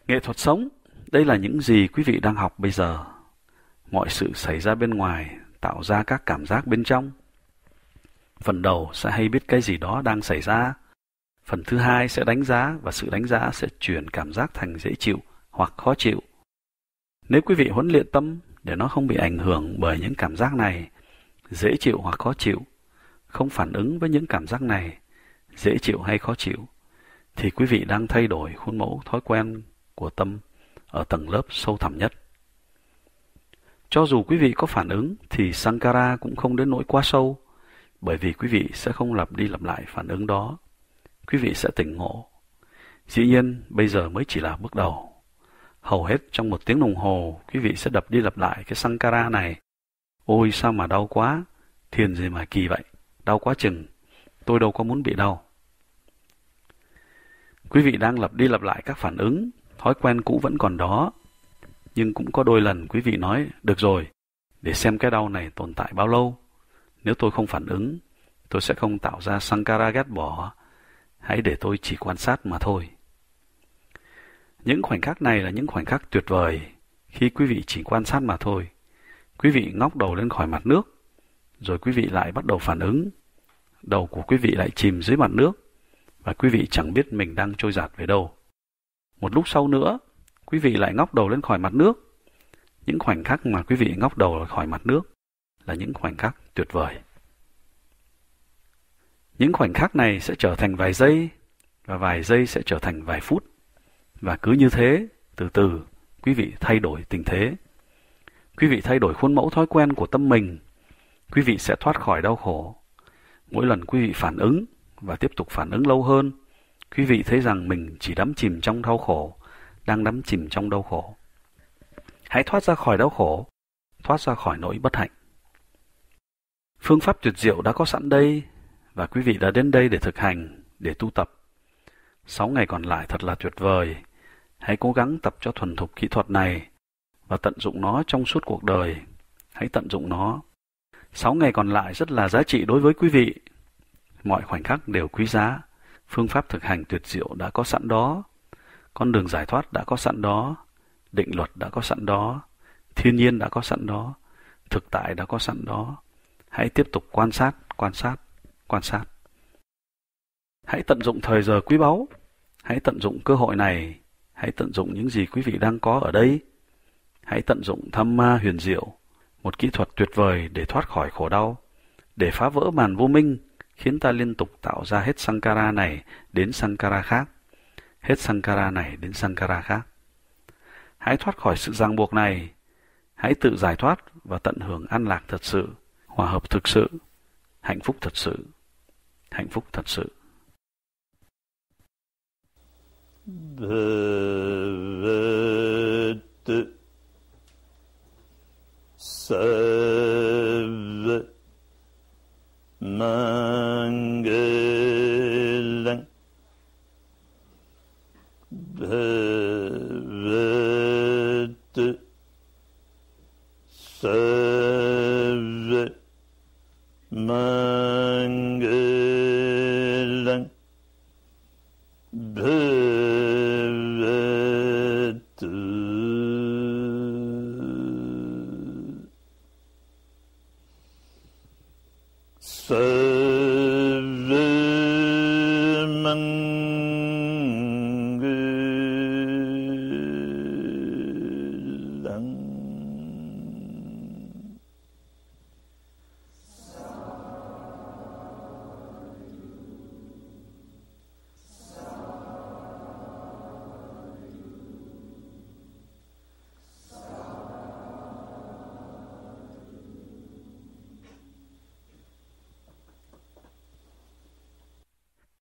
Nghệ thuật sống, đây là những gì quý vị đang học bây giờ. Mọi sự xảy ra bên ngoài tạo ra các cảm giác bên trong. Phần đầu sẽ hay biết cái gì đó đang xảy ra. Phần thứ hai sẽ đánh giá và sự đánh giá sẽ chuyển cảm giác thành dễ chịu hoặc khó chịu. Nếu quý vị huấn luyện tâm để nó không bị ảnh hưởng bởi những cảm giác này, dễ chịu hoặc khó chịu, không phản ứng với những cảm giác này, dễ chịu hay khó chịu, thì quý vị đang thay đổi khuôn mẫu thói quen của tâm ở tầng lớp sâu thẳm nhất. Cho dù quý vị có phản ứng thì Sankara cũng không đến nỗi quá sâu, bởi vì quý vị sẽ không lặp đi lặp lại phản ứng đó. Quý vị sẽ tỉnh ngộ. Dĩ nhiên, bây giờ mới chỉ là bước đầu. Hầu hết trong một tiếng đồng hồ, quý vị sẽ đập đi lặp lại cái Sankara này. Ôi sao mà đau quá, thiền gì mà kỳ vậy, đau quá chừng, tôi đâu có muốn bị đau. Quý vị đang lặp đi lặp lại các phản ứng, thói quen cũ vẫn còn đó. Nhưng cũng có đôi lần quý vị nói, được rồi, để xem cái đau này tồn tại bao lâu. Nếu tôi không phản ứng, tôi sẽ không tạo ra Sankara ghét bỏ. Hãy để tôi chỉ quan sát mà thôi. Những khoảnh khắc này là những khoảnh khắc tuyệt vời khi quý vị chỉ quan sát mà thôi. Quý vị ngóc đầu lên khỏi mặt nước, rồi quý vị lại bắt đầu phản ứng. Đầu của quý vị lại chìm dưới mặt nước và quý vị chẳng biết mình đang trôi giạt về đâu. Một lúc sau nữa, quý vị lại ngóc đầu lên khỏi mặt nước. Những khoảnh khắc mà quý vị ngóc đầu khỏi mặt nước là những khoảnh khắc tuyệt vời. Những khoảnh khắc này sẽ trở thành vài giây và vài giây sẽ trở thành vài phút và cứ như thế, từ từ, quý vị thay đổi tình thế. Quý vị thay đổi khuôn mẫu thói quen của tâm mình. Quý vị sẽ thoát khỏi đau khổ. Mỗi lần quý vị phản ứng và tiếp tục phản ứng lâu hơn, quý vị thấy rằng mình chỉ đắm chìm trong đau khổ, đang đắm chìm trong đau khổ. Hãy thoát ra khỏi đau khổ, thoát ra khỏi nỗi bất hạnh. Phương pháp tuyệt diệu đã có sẵn đây và quý vị đã đến đây để thực hành, để tu tập. Sáu ngày còn lại thật là tuyệt vời. Hãy cố gắng tập cho thuần thục kỹ thuật này và tận dụng nó trong suốt cuộc đời. Hãy tận dụng nó. Sáu ngày còn lại rất là giá trị đối với quý vị. Mọi khoảnh khắc đều quý giá. Phương pháp thực hành tuyệt diệu đã có sẵn đó. Con đường giải thoát đã có sẵn đó. Định luật đã có sẵn đó. Thiên nhiên đã có sẵn đó. Thực tại đã có sẵn đó. Hãy tiếp tục quan sát, quan sát, quan sát. Hãy tận dụng thời giờ quý báu. Hãy tận dụng cơ hội này Hãy tận dụng những gì quý vị đang có ở đây. Hãy tận dụng tham ma huyền diệu, một kỹ thuật tuyệt vời để thoát khỏi khổ đau, để phá vỡ màn vô minh, khiến ta liên tục tạo ra hết Sankara này đến Sankara khác, hết Sankara này đến Sankara khác. Hãy thoát khỏi sự ràng buộc này, hãy tự giải thoát và tận hưởng an lạc thật sự, hòa hợp thực sự, hạnh phúc thật sự, hạnh phúc thật sự. Bhevet Sav Mangalang Bhevet Sav Mangalang Bhevet